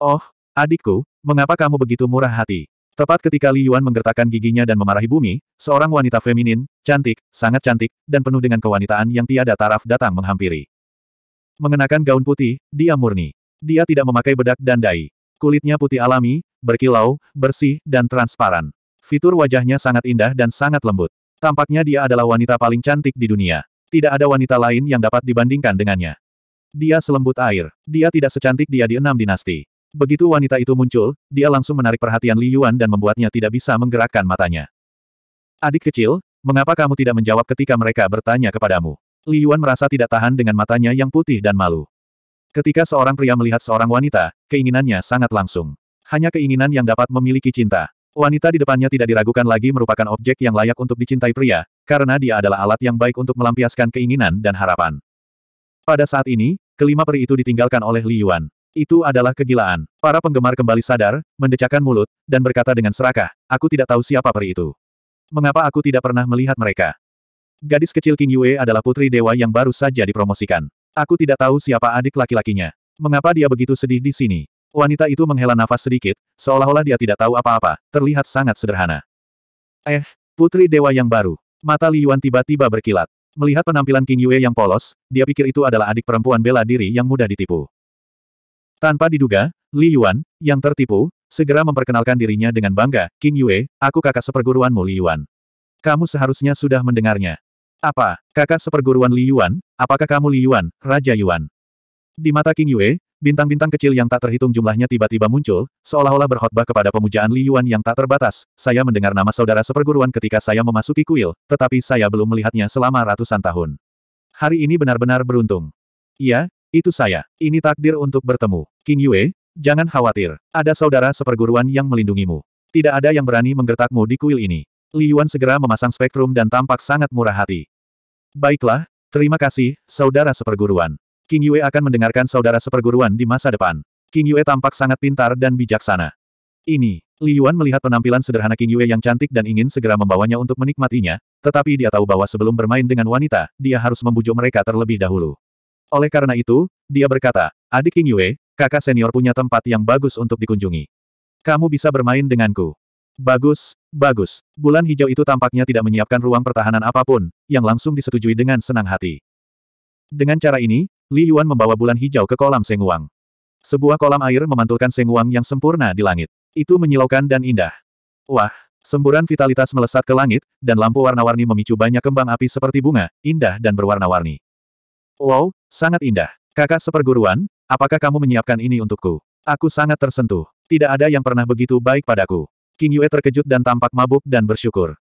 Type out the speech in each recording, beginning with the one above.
Oh, adikku, mengapa kamu begitu murah hati? Tepat ketika Li Yuan menggertakkan giginya dan memarahi bumi, seorang wanita feminin, cantik, sangat cantik, dan penuh dengan kewanitaan yang tiada taraf datang menghampiri. Mengenakan gaun putih, dia murni. Dia tidak memakai bedak dan dai. Kulitnya putih alami, berkilau, bersih, dan transparan. Fitur wajahnya sangat indah dan sangat lembut. Tampaknya dia adalah wanita paling cantik di dunia. Tidak ada wanita lain yang dapat dibandingkan dengannya. Dia selembut air. Dia tidak secantik dia di enam dinasti. Begitu wanita itu muncul, dia langsung menarik perhatian Li Yuan dan membuatnya tidak bisa menggerakkan matanya. Adik kecil, mengapa kamu tidak menjawab ketika mereka bertanya kepadamu? Li Yuan merasa tidak tahan dengan matanya yang putih dan malu. Ketika seorang pria melihat seorang wanita, keinginannya sangat langsung. Hanya keinginan yang dapat memiliki cinta. Wanita di depannya tidak diragukan lagi merupakan objek yang layak untuk dicintai pria, karena dia adalah alat yang baik untuk melampiaskan keinginan dan harapan. Pada saat ini, kelima peri itu ditinggalkan oleh Li Yuan. Itu adalah kegilaan. Para penggemar kembali sadar, mendecakkan mulut, dan berkata dengan serakah, aku tidak tahu siapa peri itu. Mengapa aku tidak pernah melihat mereka? Gadis kecil King Yue adalah putri dewa yang baru saja dipromosikan. Aku tidak tahu siapa adik laki-lakinya. Mengapa dia begitu sedih di sini? Wanita itu menghela nafas sedikit, seolah-olah dia tidak tahu apa-apa, terlihat sangat sederhana. Eh, putri dewa yang baru. Mata Li Yuan tiba-tiba berkilat. Melihat penampilan King Yue yang polos, dia pikir itu adalah adik perempuan bela diri yang mudah ditipu. Tanpa diduga, Li Yuan, yang tertipu, segera memperkenalkan dirinya dengan bangga, King Yue, aku kakak seperguruanmu Li Yuan. Kamu seharusnya sudah mendengarnya. Apa, kakak seperguruan Li Yuan, apakah kamu Li Yuan, Raja Yuan? Di mata King Yue, bintang-bintang kecil yang tak terhitung jumlahnya tiba-tiba muncul, seolah-olah berkhotbah kepada pemujaan Li Yuan yang tak terbatas, saya mendengar nama saudara seperguruan ketika saya memasuki kuil, tetapi saya belum melihatnya selama ratusan tahun. Hari ini benar-benar beruntung. Iya, itu saya. Ini takdir untuk bertemu. King Yue, jangan khawatir. Ada saudara seperguruan yang melindungimu. Tidak ada yang berani menggertakmu di kuil ini. Li Yuan segera memasang spektrum dan tampak sangat murah hati. Baiklah, terima kasih, saudara seperguruan. King Yue akan mendengarkan saudara seperguruan di masa depan. King Yue tampak sangat pintar dan bijaksana. Ini, Li Yuan melihat penampilan sederhana King Yue yang cantik dan ingin segera membawanya untuk menikmatinya, tetapi dia tahu bahwa sebelum bermain dengan wanita, dia harus membujuk mereka terlebih dahulu. Oleh karena itu, dia berkata, adik King Yue, kakak senior punya tempat yang bagus untuk dikunjungi. Kamu bisa bermain denganku. Bagus, bagus. Bulan hijau itu tampaknya tidak menyiapkan ruang pertahanan apapun, yang langsung disetujui dengan senang hati. Dengan cara ini, Li Yuan membawa bulan hijau ke kolam Senguang. Sebuah kolam air memantulkan Senguang yang sempurna di langit. Itu menyilaukan dan indah. Wah, semburan vitalitas melesat ke langit, dan lampu warna-warni memicu banyak kembang api seperti bunga, indah dan berwarna-warni. Wow, sangat indah. Kakak seperguruan, apakah kamu menyiapkan ini untukku? Aku sangat tersentuh. Tidak ada yang pernah begitu baik padaku. King Yue terkejut dan tampak mabuk dan bersyukur.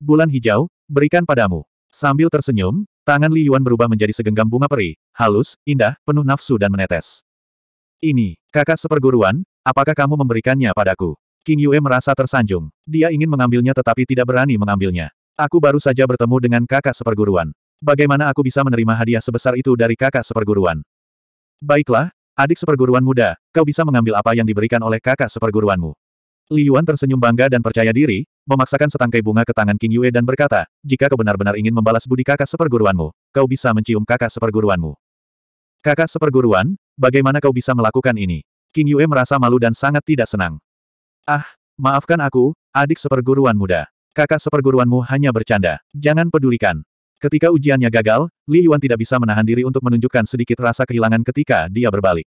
Bulan hijau, berikan padamu. Sambil tersenyum, tangan Li Yuan berubah menjadi segenggam bunga peri, halus, indah, penuh nafsu dan menetes. Ini, kakak seperguruan, apakah kamu memberikannya padaku? King Yue merasa tersanjung. Dia ingin mengambilnya tetapi tidak berani mengambilnya. Aku baru saja bertemu dengan kakak seperguruan. Bagaimana aku bisa menerima hadiah sebesar itu dari kakak seperguruan? Baiklah, adik seperguruan muda, kau bisa mengambil apa yang diberikan oleh kakak seperguruanmu. Li Yuan tersenyum bangga dan percaya diri, memaksakan setangkai bunga ke tangan King Yue dan berkata, jika kau benar-benar ingin membalas budi kakak seperguruanmu, kau bisa mencium kakak seperguruanmu. Kakak seperguruan, bagaimana kau bisa melakukan ini? King Yue merasa malu dan sangat tidak senang. Ah, maafkan aku, adik seperguruan muda. Kakak seperguruanmu hanya bercanda. Jangan pedulikan. Ketika ujiannya gagal, Li Yuan tidak bisa menahan diri untuk menunjukkan sedikit rasa kehilangan ketika dia berbalik.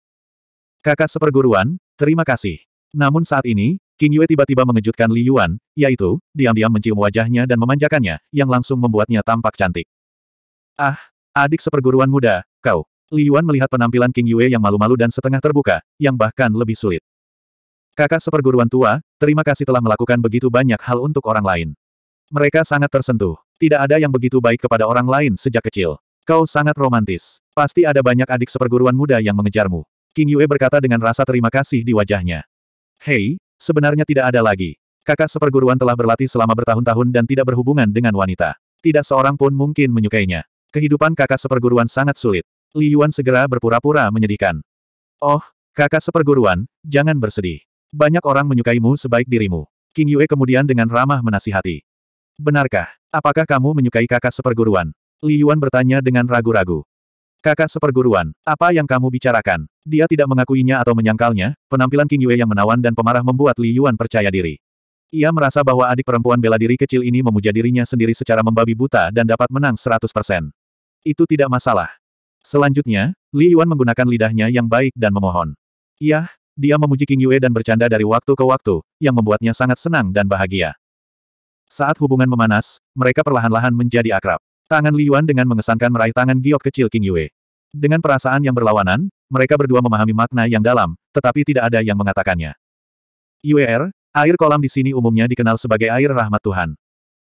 Kakak seperguruan, terima kasih. Namun saat ini, King Yue tiba-tiba mengejutkan Li Yuan, yaitu, diam-diam mencium wajahnya dan memanjakannya, yang langsung membuatnya tampak cantik. Ah, adik seperguruan muda, kau. Li Yuan melihat penampilan King Yue yang malu-malu dan setengah terbuka, yang bahkan lebih sulit. Kakak seperguruan tua, terima kasih telah melakukan begitu banyak hal untuk orang lain. Mereka sangat tersentuh. Tidak ada yang begitu baik kepada orang lain sejak kecil. Kau sangat romantis. Pasti ada banyak adik seperguruan muda yang mengejarmu. King Yue berkata dengan rasa terima kasih di wajahnya. Hei, sebenarnya tidak ada lagi. Kakak seperguruan telah berlatih selama bertahun-tahun dan tidak berhubungan dengan wanita. Tidak seorang pun mungkin menyukainya. Kehidupan kakak seperguruan sangat sulit. Li Yuan segera berpura-pura menyedihkan. Oh, kakak seperguruan, jangan bersedih. Banyak orang menyukaimu sebaik dirimu. King Yue kemudian dengan ramah menasihati. Benarkah? Apakah kamu menyukai kakak seperguruan? Li Yuan bertanya dengan ragu-ragu. Kakak seperguruan, apa yang kamu bicarakan? Dia tidak mengakuinya atau menyangkalnya, penampilan King Yue yang menawan dan pemarah membuat Li Yuan percaya diri. Ia merasa bahwa adik perempuan bela diri kecil ini memuja dirinya sendiri secara membabi buta dan dapat menang 100%. Itu tidak masalah. Selanjutnya, Li Yuan menggunakan lidahnya yang baik dan memohon. Yah, dia memuji King Yue dan bercanda dari waktu ke waktu, yang membuatnya sangat senang dan bahagia. Saat hubungan memanas, mereka perlahan-lahan menjadi akrab. Tangan Liyuan dengan mengesankan meraih tangan giok kecil King Yue. Dengan perasaan yang berlawanan, mereka berdua memahami makna yang dalam, tetapi tidak ada yang mengatakannya. Yuer, er, air kolam di sini umumnya dikenal sebagai air rahmat Tuhan.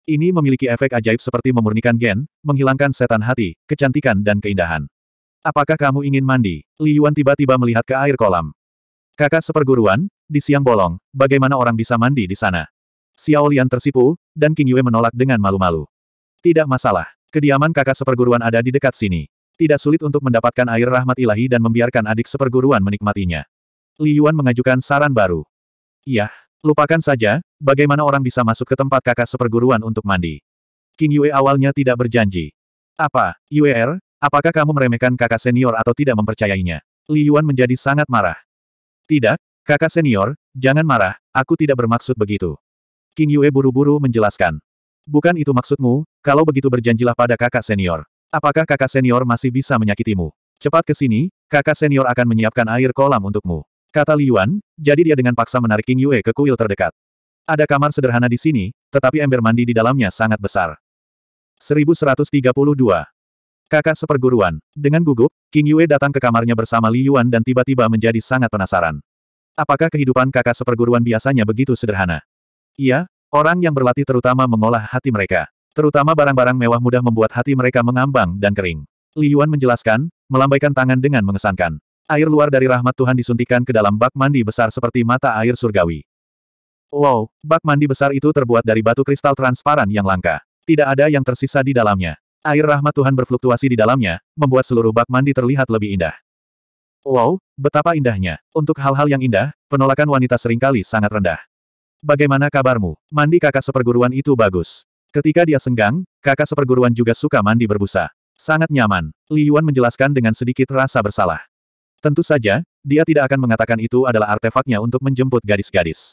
Ini memiliki efek ajaib seperti memurnikan gen, menghilangkan setan hati, kecantikan dan keindahan. Apakah kamu ingin mandi? Liyuan tiba-tiba melihat ke air kolam. Kakak seperguruan, di siang bolong, bagaimana orang bisa mandi di sana? Xiao Lian tersipu, dan King Yue menolak dengan malu-malu. Tidak masalah. Kediaman kakak seperguruan ada di dekat sini. Tidak sulit untuk mendapatkan air rahmat ilahi dan membiarkan adik seperguruan menikmatinya. Li Yuan mengajukan saran baru. Yah, lupakan saja, bagaimana orang bisa masuk ke tempat kakak seperguruan untuk mandi. King Yue awalnya tidak berjanji. Apa, Yuer, er? apakah kamu meremehkan kakak senior atau tidak mempercayainya? Li Yuan menjadi sangat marah. Tidak, kakak senior, jangan marah, aku tidak bermaksud begitu. King Yue buru-buru menjelaskan. Bukan itu maksudmu, kalau begitu berjanjilah pada kakak senior. Apakah kakak senior masih bisa menyakitimu? Cepat ke sini, kakak senior akan menyiapkan air kolam untukmu. Kata Li Yuan, jadi dia dengan paksa menarik King Yue ke kuil terdekat. Ada kamar sederhana di sini, tetapi ember mandi di dalamnya sangat besar. 1132. Kakak seperguruan. Dengan gugup, King Yue datang ke kamarnya bersama Li Yuan dan tiba-tiba menjadi sangat penasaran. Apakah kehidupan kakak seperguruan biasanya begitu sederhana? Iya, orang yang berlatih terutama mengolah hati mereka. Terutama barang-barang mewah mudah membuat hati mereka mengambang dan kering. Li Yuan menjelaskan, melambaikan tangan dengan mengesankan. Air luar dari rahmat Tuhan disuntikan ke dalam bak mandi besar seperti mata air surgawi. Wow, bak mandi besar itu terbuat dari batu kristal transparan yang langka. Tidak ada yang tersisa di dalamnya. Air rahmat Tuhan berfluktuasi di dalamnya, membuat seluruh bak mandi terlihat lebih indah. Wow, betapa indahnya. Untuk hal-hal yang indah, penolakan wanita seringkali sangat rendah. Bagaimana kabarmu? Mandi kakak seperguruan itu bagus. Ketika dia senggang, kakak seperguruan juga suka mandi berbusa. Sangat nyaman. Li Yuan menjelaskan dengan sedikit rasa bersalah. Tentu saja, dia tidak akan mengatakan itu adalah artefaknya untuk menjemput gadis-gadis.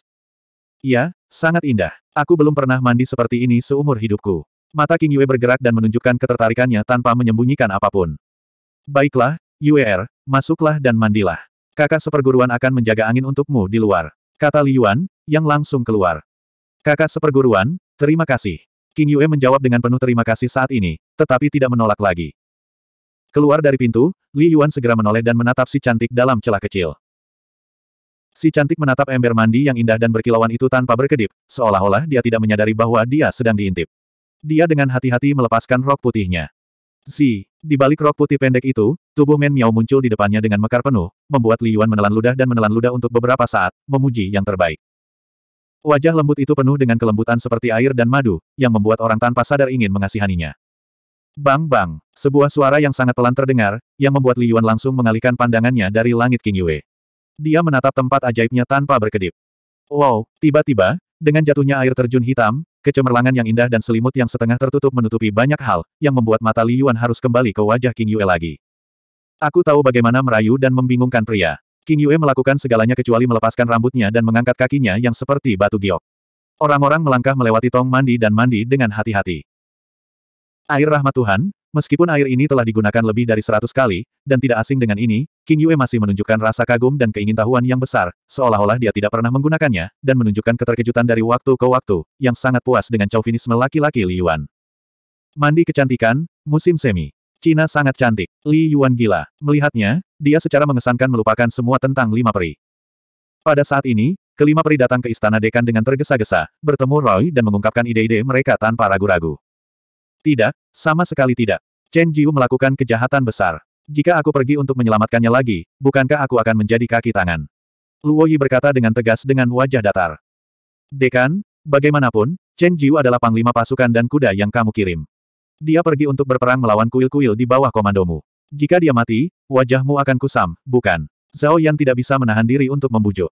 Ya, sangat indah. Aku belum pernah mandi seperti ini seumur hidupku. Mata King Yue bergerak dan menunjukkan ketertarikannya tanpa menyembunyikan apapun. Baiklah, Yue'er, masuklah dan mandilah. Kakak seperguruan akan menjaga angin untukmu di luar. Kata Li Yuan yang langsung keluar. Kakak seperguruan, terima kasih. King Yue menjawab dengan penuh terima kasih saat ini, tetapi tidak menolak lagi. Keluar dari pintu, Li Yuan segera menoleh dan menatap si cantik dalam celah kecil. Si cantik menatap ember mandi yang indah dan berkilauan itu tanpa berkedip, seolah-olah dia tidak menyadari bahwa dia sedang diintip. Dia dengan hati-hati melepaskan rok putihnya. Si di balik rok putih pendek itu, tubuh Men Miao muncul di depannya dengan mekar penuh, membuat Li Yuan menelan ludah dan menelan ludah untuk beberapa saat, memuji yang terbaik. Wajah lembut itu penuh dengan kelembutan seperti air dan madu, yang membuat orang tanpa sadar ingin mengasihaninya. Bang bang, sebuah suara yang sangat pelan terdengar, yang membuat Li Yuan langsung mengalihkan pandangannya dari langit King Yue. Dia menatap tempat ajaibnya tanpa berkedip. Wow, tiba-tiba, dengan jatuhnya air terjun hitam, Kecemerlangan yang indah dan selimut yang setengah tertutup menutupi banyak hal, yang membuat mata Li Yuan harus kembali ke wajah King Yue lagi. Aku tahu bagaimana merayu dan membingungkan pria. King Yue melakukan segalanya kecuali melepaskan rambutnya dan mengangkat kakinya yang seperti batu giok. Orang-orang melangkah melewati tong mandi dan mandi dengan hati-hati. Air rahmat Tuhan, Meskipun air ini telah digunakan lebih dari seratus kali, dan tidak asing dengan ini, King Yue masih menunjukkan rasa kagum dan keingintahuan yang besar, seolah-olah dia tidak pernah menggunakannya, dan menunjukkan keterkejutan dari waktu ke waktu, yang sangat puas dengan chauvinisme laki-laki Li Yuan. Mandi kecantikan, musim semi. Cina sangat cantik. Li Yuan gila. Melihatnya, dia secara mengesankan melupakan semua tentang lima peri. Pada saat ini, kelima peri datang ke istana dekan dengan tergesa-gesa, bertemu Roy dan mengungkapkan ide-ide mereka tanpa ragu-ragu. Tidak, sama sekali tidak. Chen Jiu melakukan kejahatan besar. Jika aku pergi untuk menyelamatkannya lagi, bukankah aku akan menjadi kaki tangan? Luo Yi berkata dengan tegas dengan wajah datar. Dekan, bagaimanapun, Chen Jiu adalah panglima pasukan dan kuda yang kamu kirim. Dia pergi untuk berperang melawan kuil-kuil di bawah komandomu. Jika dia mati, wajahmu akan kusam, bukan? Zhao Yan tidak bisa menahan diri untuk membujuk.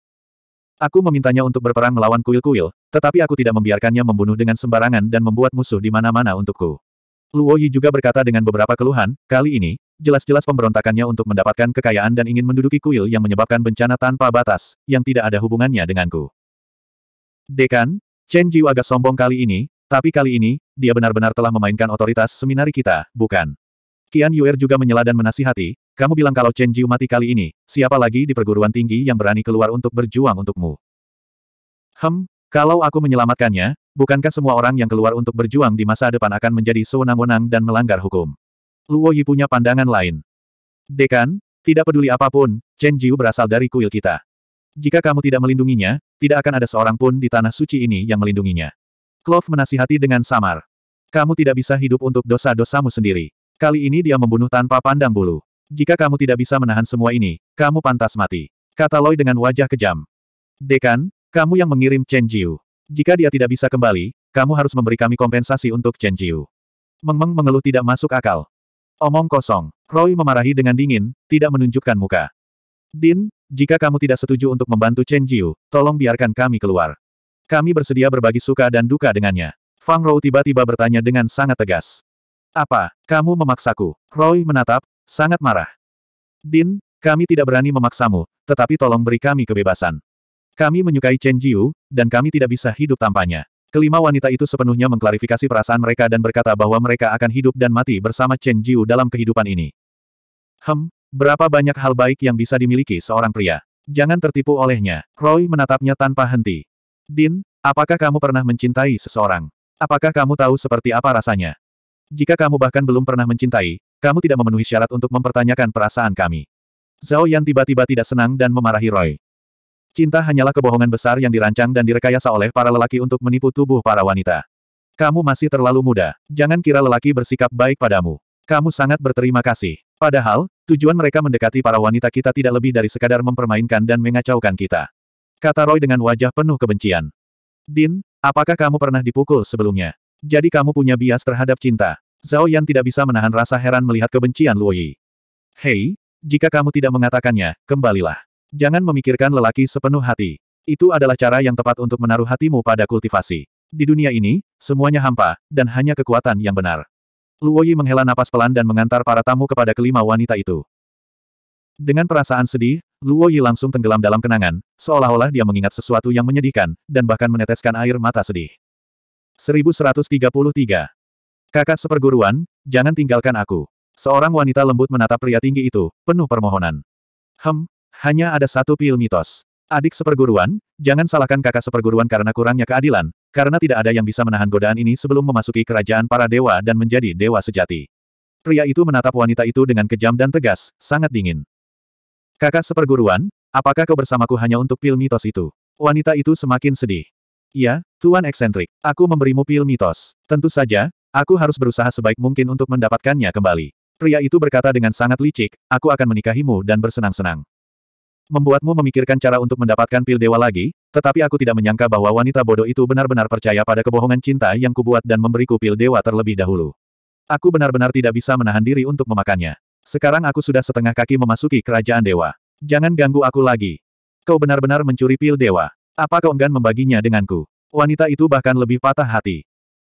Aku memintanya untuk berperang melawan kuil-kuil, tetapi aku tidak membiarkannya membunuh dengan sembarangan dan membuat musuh di mana-mana untukku. Luo Yi juga berkata dengan beberapa keluhan, kali ini, jelas-jelas pemberontakannya untuk mendapatkan kekayaan dan ingin menduduki kuil yang menyebabkan bencana tanpa batas, yang tidak ada hubungannya denganku. Dekan, Chen Jiu agak sombong kali ini, tapi kali ini, dia benar-benar telah memainkan otoritas seminari kita, bukan? Qian Yuer juga menyela dan menasihati, kamu bilang kalau Chen Jiu mati kali ini, siapa lagi di perguruan tinggi yang berani keluar untuk berjuang untukmu? Hem, kalau aku menyelamatkannya, bukankah semua orang yang keluar untuk berjuang di masa depan akan menjadi sewenang-wenang dan melanggar hukum? Luo Yi punya pandangan lain. Dekan, tidak peduli apapun, Chen Jiu berasal dari kuil kita. Jika kamu tidak melindunginya, tidak akan ada seorang pun di tanah suci ini yang melindunginya. Clove menasihati dengan samar. Kamu tidak bisa hidup untuk dosa-dosamu sendiri. Kali ini dia membunuh tanpa pandang bulu. Jika kamu tidak bisa menahan semua ini, kamu pantas mati. Kata Loi dengan wajah kejam. Dekan, kamu yang mengirim Chen Jiu. Jika dia tidak bisa kembali, kamu harus memberi kami kompensasi untuk Chen Jiu. Meng Meng mengeluh tidak masuk akal. Omong kosong. Roy memarahi dengan dingin, tidak menunjukkan muka. Din, jika kamu tidak setuju untuk membantu Chen Jiu, tolong biarkan kami keluar. Kami bersedia berbagi suka dan duka dengannya. Fang Rou tiba-tiba bertanya dengan sangat tegas. Apa, kamu memaksaku? Roy menatap, Sangat marah. Din, kami tidak berani memaksamu, tetapi tolong beri kami kebebasan. Kami menyukai Chen Jiu, dan kami tidak bisa hidup tanpanya. Kelima wanita itu sepenuhnya mengklarifikasi perasaan mereka dan berkata bahwa mereka akan hidup dan mati bersama Chen Jiu dalam kehidupan ini. Hem, berapa banyak hal baik yang bisa dimiliki seorang pria. Jangan tertipu olehnya. Roy menatapnya tanpa henti. Din, apakah kamu pernah mencintai seseorang? Apakah kamu tahu seperti apa rasanya? Jika kamu bahkan belum pernah mencintai, kamu tidak memenuhi syarat untuk mempertanyakan perasaan kami. Zhao Yan tiba-tiba tidak senang dan memarahi Roy. Cinta hanyalah kebohongan besar yang dirancang dan direkayasa oleh para lelaki untuk menipu tubuh para wanita. Kamu masih terlalu muda. Jangan kira lelaki bersikap baik padamu. Kamu sangat berterima kasih. Padahal, tujuan mereka mendekati para wanita kita tidak lebih dari sekadar mempermainkan dan mengacaukan kita. Kata Roy dengan wajah penuh kebencian. Din, apakah kamu pernah dipukul sebelumnya? Jadi kamu punya bias terhadap cinta. Zhao Yan tidak bisa menahan rasa heran melihat kebencian Luo Yi. Hei, jika kamu tidak mengatakannya, kembalilah. Jangan memikirkan lelaki sepenuh hati. Itu adalah cara yang tepat untuk menaruh hatimu pada kultivasi. Di dunia ini, semuanya hampa, dan hanya kekuatan yang benar. Luo Yi menghela napas pelan dan mengantar para tamu kepada kelima wanita itu. Dengan perasaan sedih, Luo Yi langsung tenggelam dalam kenangan, seolah-olah dia mengingat sesuatu yang menyedihkan, dan bahkan meneteskan air mata sedih. 1133 Kakak seperguruan, jangan tinggalkan aku. Seorang wanita lembut menatap pria tinggi itu, penuh permohonan. Hem, hanya ada satu pil mitos. Adik seperguruan, jangan salahkan kakak seperguruan karena kurangnya keadilan, karena tidak ada yang bisa menahan godaan ini sebelum memasuki kerajaan para dewa dan menjadi dewa sejati. Pria itu menatap wanita itu dengan kejam dan tegas, sangat dingin. Kakak seperguruan, apakah kau bersamaku hanya untuk pil mitos itu? Wanita itu semakin sedih. Ya, Tuan eksentrik, aku memberimu pil mitos. Tentu saja, Aku harus berusaha sebaik mungkin untuk mendapatkannya kembali. Pria itu berkata dengan sangat licik, aku akan menikahimu dan bersenang-senang. Membuatmu memikirkan cara untuk mendapatkan pil dewa lagi, tetapi aku tidak menyangka bahwa wanita bodoh itu benar-benar percaya pada kebohongan cinta yang kubuat dan memberiku pil dewa terlebih dahulu. Aku benar-benar tidak bisa menahan diri untuk memakannya. Sekarang aku sudah setengah kaki memasuki kerajaan dewa. Jangan ganggu aku lagi. Kau benar-benar mencuri pil dewa. Apa kau enggan membaginya denganku? Wanita itu bahkan lebih patah hati.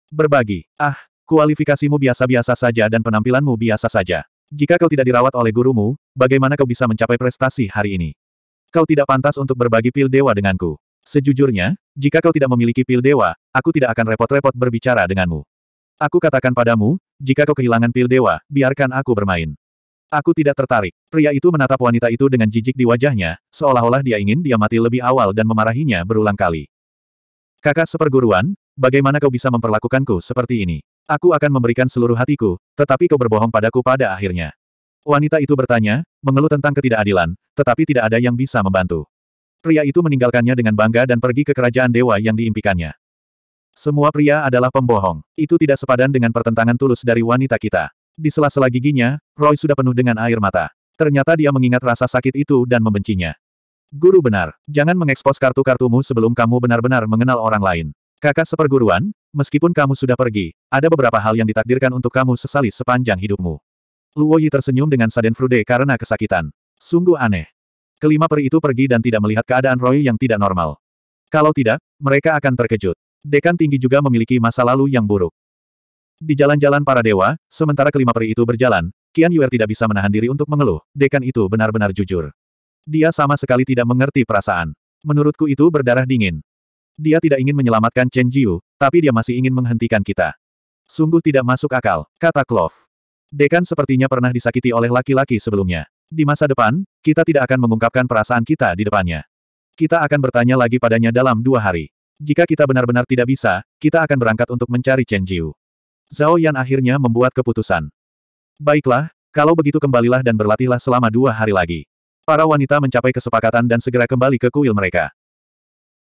Berbagi. Ah, kualifikasimu biasa-biasa saja dan penampilanmu biasa saja. Jika kau tidak dirawat oleh gurumu, bagaimana kau bisa mencapai prestasi hari ini? Kau tidak pantas untuk berbagi pil dewa denganku. Sejujurnya, jika kau tidak memiliki pil dewa, aku tidak akan repot-repot berbicara denganmu. Aku katakan padamu, jika kau kehilangan pil dewa, biarkan aku bermain. Aku tidak tertarik. Pria itu menatap wanita itu dengan jijik di wajahnya, seolah-olah dia ingin dia mati lebih awal dan memarahinya berulang kali. Kakak seperguruan, bagaimana kau bisa memperlakukanku seperti ini? Aku akan memberikan seluruh hatiku, tetapi kau berbohong padaku pada akhirnya. Wanita itu bertanya, mengeluh tentang ketidakadilan, tetapi tidak ada yang bisa membantu. Pria itu meninggalkannya dengan bangga dan pergi ke kerajaan dewa yang diimpikannya. Semua pria adalah pembohong. Itu tidak sepadan dengan pertentangan tulus dari wanita kita. Di sela-sela giginya, Roy sudah penuh dengan air mata. Ternyata dia mengingat rasa sakit itu dan membencinya. Guru benar, jangan mengekspos kartu-kartumu sebelum kamu benar-benar mengenal orang lain. Kakak seperguruan, meskipun kamu sudah pergi, ada beberapa hal yang ditakdirkan untuk kamu sesali sepanjang hidupmu. Luo Yi tersenyum dengan Saden Frude karena kesakitan. Sungguh aneh. Kelima peri itu pergi dan tidak melihat keadaan Roy yang tidak normal. Kalau tidak, mereka akan terkejut. Dekan tinggi juga memiliki masa lalu yang buruk. Di jalan-jalan para dewa, sementara kelima peri itu berjalan, Qian Yuer tidak bisa menahan diri untuk mengeluh, dekan itu benar-benar jujur. Dia sama sekali tidak mengerti perasaan. Menurutku itu berdarah dingin. Dia tidak ingin menyelamatkan Chen Jiu, tapi dia masih ingin menghentikan kita. Sungguh tidak masuk akal, kata Clove. Dekan sepertinya pernah disakiti oleh laki-laki sebelumnya. Di masa depan, kita tidak akan mengungkapkan perasaan kita di depannya. Kita akan bertanya lagi padanya dalam dua hari. Jika kita benar-benar tidak bisa, kita akan berangkat untuk mencari Chen Jiu. Zhao Yan akhirnya membuat keputusan. Baiklah, kalau begitu kembalilah dan berlatihlah selama dua hari lagi. Para wanita mencapai kesepakatan dan segera kembali ke kuil mereka.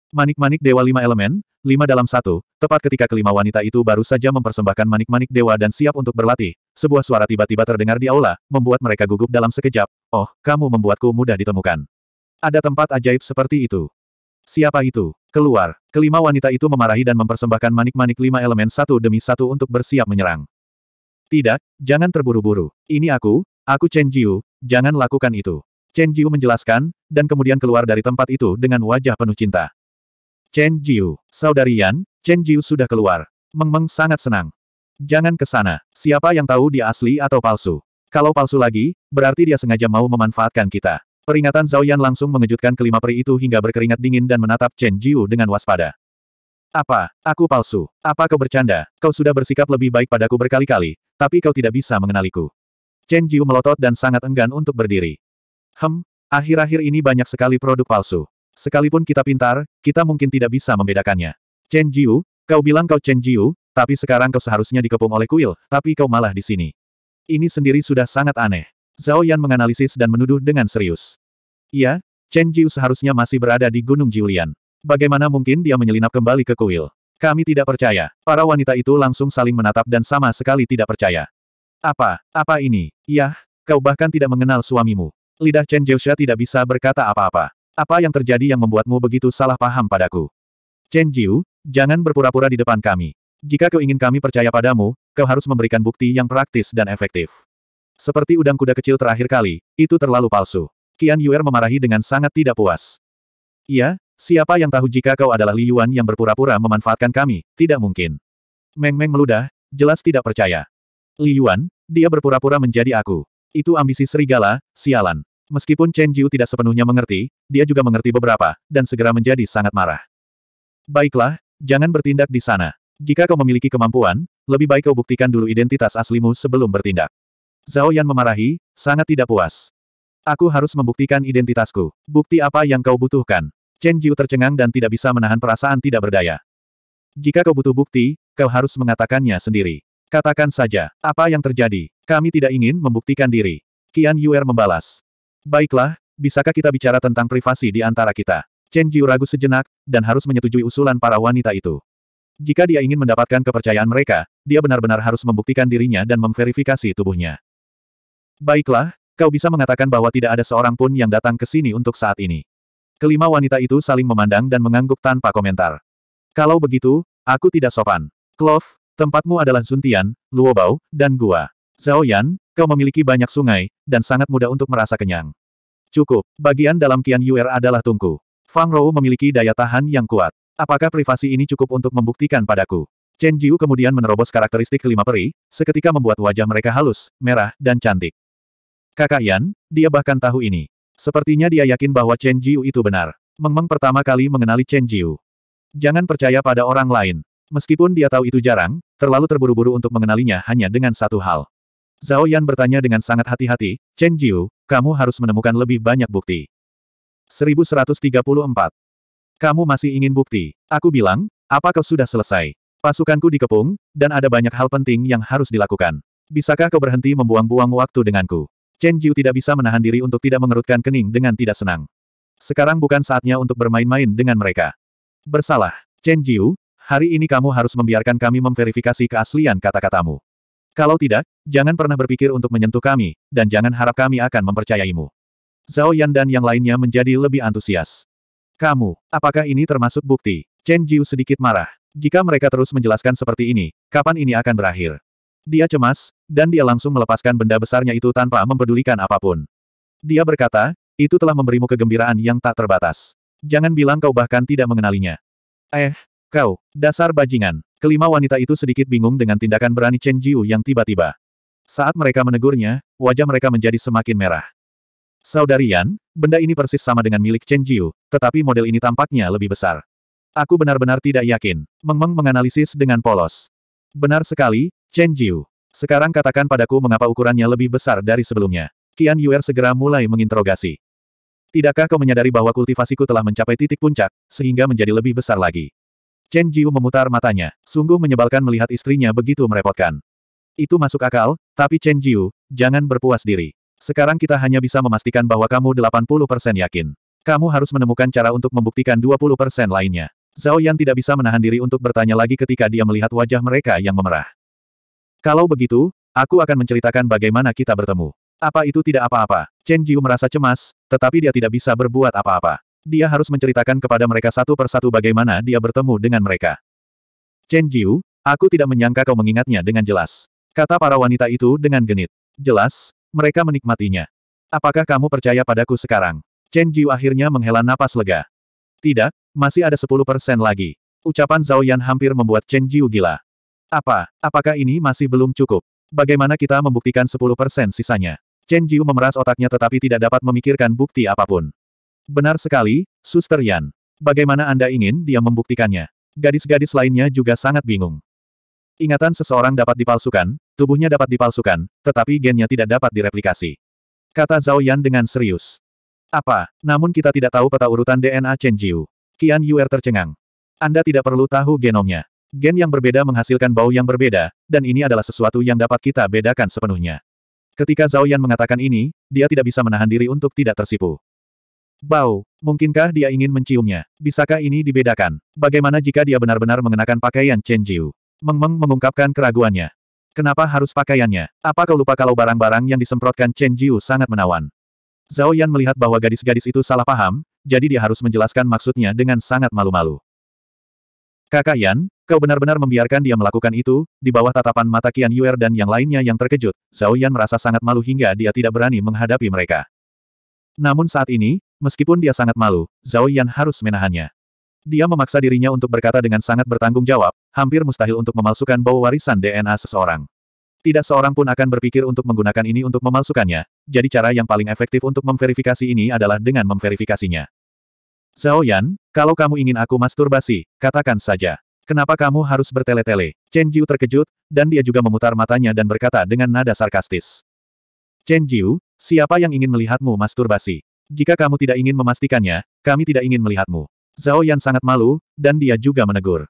Manik-manik dewa lima elemen, lima dalam satu, tepat ketika kelima wanita itu baru saja mempersembahkan manik-manik dewa dan siap untuk berlatih, sebuah suara tiba-tiba terdengar di aula, membuat mereka gugup dalam sekejap, oh, kamu membuatku mudah ditemukan. Ada tempat ajaib seperti itu. Siapa itu? Keluar. Kelima wanita itu memarahi dan mempersembahkan manik-manik lima elemen satu demi satu untuk bersiap menyerang. Tidak, jangan terburu-buru. Ini aku, aku Chen Jiu, jangan lakukan itu. Chen Jiu menjelaskan, dan kemudian keluar dari tempat itu dengan wajah penuh cinta. Chen Jiu. Saudari Yan, Chen Jiu sudah keluar. Meng Meng sangat senang. Jangan ke sana. Siapa yang tahu dia asli atau palsu? Kalau palsu lagi, berarti dia sengaja mau memanfaatkan kita. Peringatan Zhao Yan langsung mengejutkan kelima peri itu hingga berkeringat dingin dan menatap Chen Jiu dengan waspada. Apa? Aku palsu. Apa kau bercanda? Kau sudah bersikap lebih baik padaku berkali-kali, tapi kau tidak bisa mengenaliku. Chen Jiu melotot dan sangat enggan untuk berdiri. Hem, akhir-akhir ini banyak sekali produk palsu. Sekalipun kita pintar, kita mungkin tidak bisa membedakannya. Chen Jiu, kau bilang kau Chen Jiu, tapi sekarang kau seharusnya dikepung oleh kuil, tapi kau malah di sini. Ini sendiri sudah sangat aneh. Zhao Yan menganalisis dan menuduh dengan serius. Iya, Chen Jiu seharusnya masih berada di Gunung Jiulian. Bagaimana mungkin dia menyelinap kembali ke kuil? Kami tidak percaya. Para wanita itu langsung saling menatap dan sama sekali tidak percaya. Apa? Apa ini? Yah, kau bahkan tidak mengenal suamimu. Lidah Chen Jiusha tidak bisa berkata apa-apa. Apa yang terjadi yang membuatmu begitu salah paham padaku? Chen Jiu, jangan berpura-pura di depan kami. Jika kau ingin kami percaya padamu, kau harus memberikan bukti yang praktis dan efektif. Seperti udang kuda kecil terakhir kali, itu terlalu palsu. Qian Yuer memarahi dengan sangat tidak puas. Iya, siapa yang tahu jika kau adalah Li Yuan yang berpura-pura memanfaatkan kami, tidak mungkin. Meng Meng meludah, jelas tidak percaya. Li Yuan, dia berpura-pura menjadi aku. Itu ambisi serigala, sialan. Meskipun Chen Jiu tidak sepenuhnya mengerti, dia juga mengerti beberapa, dan segera menjadi sangat marah. Baiklah, jangan bertindak di sana. Jika kau memiliki kemampuan, lebih baik kau buktikan dulu identitas aslimu sebelum bertindak. Zhao Yan memarahi, sangat tidak puas. Aku harus membuktikan identitasku. Bukti apa yang kau butuhkan? Chen Jiu tercengang dan tidak bisa menahan perasaan tidak berdaya. Jika kau butuh bukti, kau harus mengatakannya sendiri. Katakan saja, apa yang terjadi? Kami tidak ingin membuktikan diri. Qian Yuer membalas. Baiklah, bisakah kita bicara tentang privasi di antara kita? Chen Jiu ragu sejenak, dan harus menyetujui usulan para wanita itu. Jika dia ingin mendapatkan kepercayaan mereka, dia benar-benar harus membuktikan dirinya dan memverifikasi tubuhnya. Baiklah, kau bisa mengatakan bahwa tidak ada seorang pun yang datang ke sini untuk saat ini. Kelima wanita itu saling memandang dan mengangguk tanpa komentar. Kalau begitu, aku tidak sopan. Clove, tempatmu adalah Zuntian, Luobao, dan gua. Zhao Yan, kau memiliki banyak sungai, dan sangat mudah untuk merasa kenyang. Cukup, bagian dalam Qian Yuer adalah tungku. Fang Rou memiliki daya tahan yang kuat. Apakah privasi ini cukup untuk membuktikan padaku? Chen Jiu kemudian menerobos karakteristik kelima peri, seketika membuat wajah mereka halus, merah, dan cantik. Kakak Yan, dia bahkan tahu ini. Sepertinya dia yakin bahwa Chen Jiu itu benar. -meng pertama kali mengenali Chen Jiu. Jangan percaya pada orang lain. Meskipun dia tahu itu jarang, terlalu terburu-buru untuk mengenalinya hanya dengan satu hal. Zhao Yan bertanya dengan sangat hati-hati, Chen Jiu, kamu harus menemukan lebih banyak bukti. 1134. Kamu masih ingin bukti? Aku bilang, apa kau sudah selesai? Pasukanku dikepung, dan ada banyak hal penting yang harus dilakukan. Bisakah kau berhenti membuang-buang waktu denganku? Chen Jiu tidak bisa menahan diri untuk tidak mengerutkan kening dengan tidak senang. Sekarang bukan saatnya untuk bermain-main dengan mereka. Bersalah, Chen Jiu, hari ini kamu harus membiarkan kami memverifikasi keaslian kata-katamu. Kalau tidak, jangan pernah berpikir untuk menyentuh kami, dan jangan harap kami akan mempercayaimu. Zhao Yan dan yang lainnya menjadi lebih antusias. Kamu, apakah ini termasuk bukti? Chen Jiu sedikit marah. Jika mereka terus menjelaskan seperti ini, kapan ini akan berakhir? Dia cemas, dan dia langsung melepaskan benda besarnya itu tanpa mempedulikan apapun. Dia berkata, itu telah memberimu kegembiraan yang tak terbatas. Jangan bilang kau bahkan tidak mengenalinya. Eh, Kau, dasar bajingan. Kelima wanita itu sedikit bingung dengan tindakan berani Chen Jiu yang tiba-tiba. Saat mereka menegurnya, wajah mereka menjadi semakin merah. Saudari Yan, benda ini persis sama dengan milik Chen Jiu, tetapi model ini tampaknya lebih besar. Aku benar-benar tidak yakin. Meng Meng menganalisis dengan polos. Benar sekali, Chen Jiu. Sekarang katakan padaku mengapa ukurannya lebih besar dari sebelumnya. Qian Yuer segera mulai menginterogasi. Tidakkah kau menyadari bahwa kultivasiku telah mencapai titik puncak, sehingga menjadi lebih besar lagi? Chen Jiu memutar matanya, sungguh menyebalkan melihat istrinya begitu merepotkan. Itu masuk akal, tapi Chen Jiu, jangan berpuas diri. Sekarang kita hanya bisa memastikan bahwa kamu 80% yakin. Kamu harus menemukan cara untuk membuktikan 20% lainnya. Zhao Yan tidak bisa menahan diri untuk bertanya lagi ketika dia melihat wajah mereka yang memerah. Kalau begitu, aku akan menceritakan bagaimana kita bertemu. Apa itu tidak apa-apa? Chen Jiu merasa cemas, tetapi dia tidak bisa berbuat apa-apa. Dia harus menceritakan kepada mereka satu persatu bagaimana dia bertemu dengan mereka. Chen Jiu, aku tidak menyangka kau mengingatnya dengan jelas. Kata para wanita itu dengan genit. Jelas, mereka menikmatinya. Apakah kamu percaya padaku sekarang? Chen Jiu akhirnya menghela napas lega. Tidak, masih ada 10% lagi. Ucapan Zhao Yan hampir membuat Chen Jiu gila. Apa, apakah ini masih belum cukup? Bagaimana kita membuktikan 10% sisanya? Chen Jiu memeras otaknya tetapi tidak dapat memikirkan bukti apapun. Benar sekali, Suster Yan. Bagaimana Anda ingin dia membuktikannya? Gadis-gadis lainnya juga sangat bingung. Ingatan seseorang dapat dipalsukan, tubuhnya dapat dipalsukan, tetapi gennya tidak dapat direplikasi. Kata Zhao Yan dengan serius. Apa? Namun kita tidak tahu peta urutan DNA Chen Jiu. Qian Yuer tercengang. Anda tidak perlu tahu genomnya. Gen yang berbeda menghasilkan bau yang berbeda, dan ini adalah sesuatu yang dapat kita bedakan sepenuhnya. Ketika Zhao Yan mengatakan ini, dia tidak bisa menahan diri untuk tidak tersipu. Bau, mungkinkah dia ingin menciumnya? Bisakah ini dibedakan? Bagaimana jika dia benar-benar mengenakan pakaian Chen Jiu? Meng Meng mengungkapkan keraguannya. Kenapa harus pakaiannya? Apa kau lupa kalau barang-barang yang disemprotkan Chen Jiu sangat menawan? Zhao Yan melihat bahwa gadis-gadis itu salah paham, jadi dia harus menjelaskan maksudnya dengan sangat malu-malu. Kakak Yan, kau benar-benar membiarkan dia melakukan itu, di bawah tatapan mata Qian Yuer dan yang lainnya yang terkejut, Zhao Yan merasa sangat malu hingga dia tidak berani menghadapi mereka. Namun saat ini, Meskipun dia sangat malu, Zhao Yan harus menahannya. Dia memaksa dirinya untuk berkata dengan sangat bertanggung jawab, hampir mustahil untuk memalsukan bau warisan DNA seseorang. Tidak seorang pun akan berpikir untuk menggunakan ini untuk memalsukannya, jadi cara yang paling efektif untuk memverifikasi ini adalah dengan memverifikasinya. Zhao Yan, kalau kamu ingin aku masturbasi, katakan saja. Kenapa kamu harus bertele-tele? Chen Jiu terkejut, dan dia juga memutar matanya dan berkata dengan nada sarkastis. Chen Jiu, siapa yang ingin melihatmu masturbasi? Jika kamu tidak ingin memastikannya, kami tidak ingin melihatmu. Zhao Yan sangat malu, dan dia juga menegur.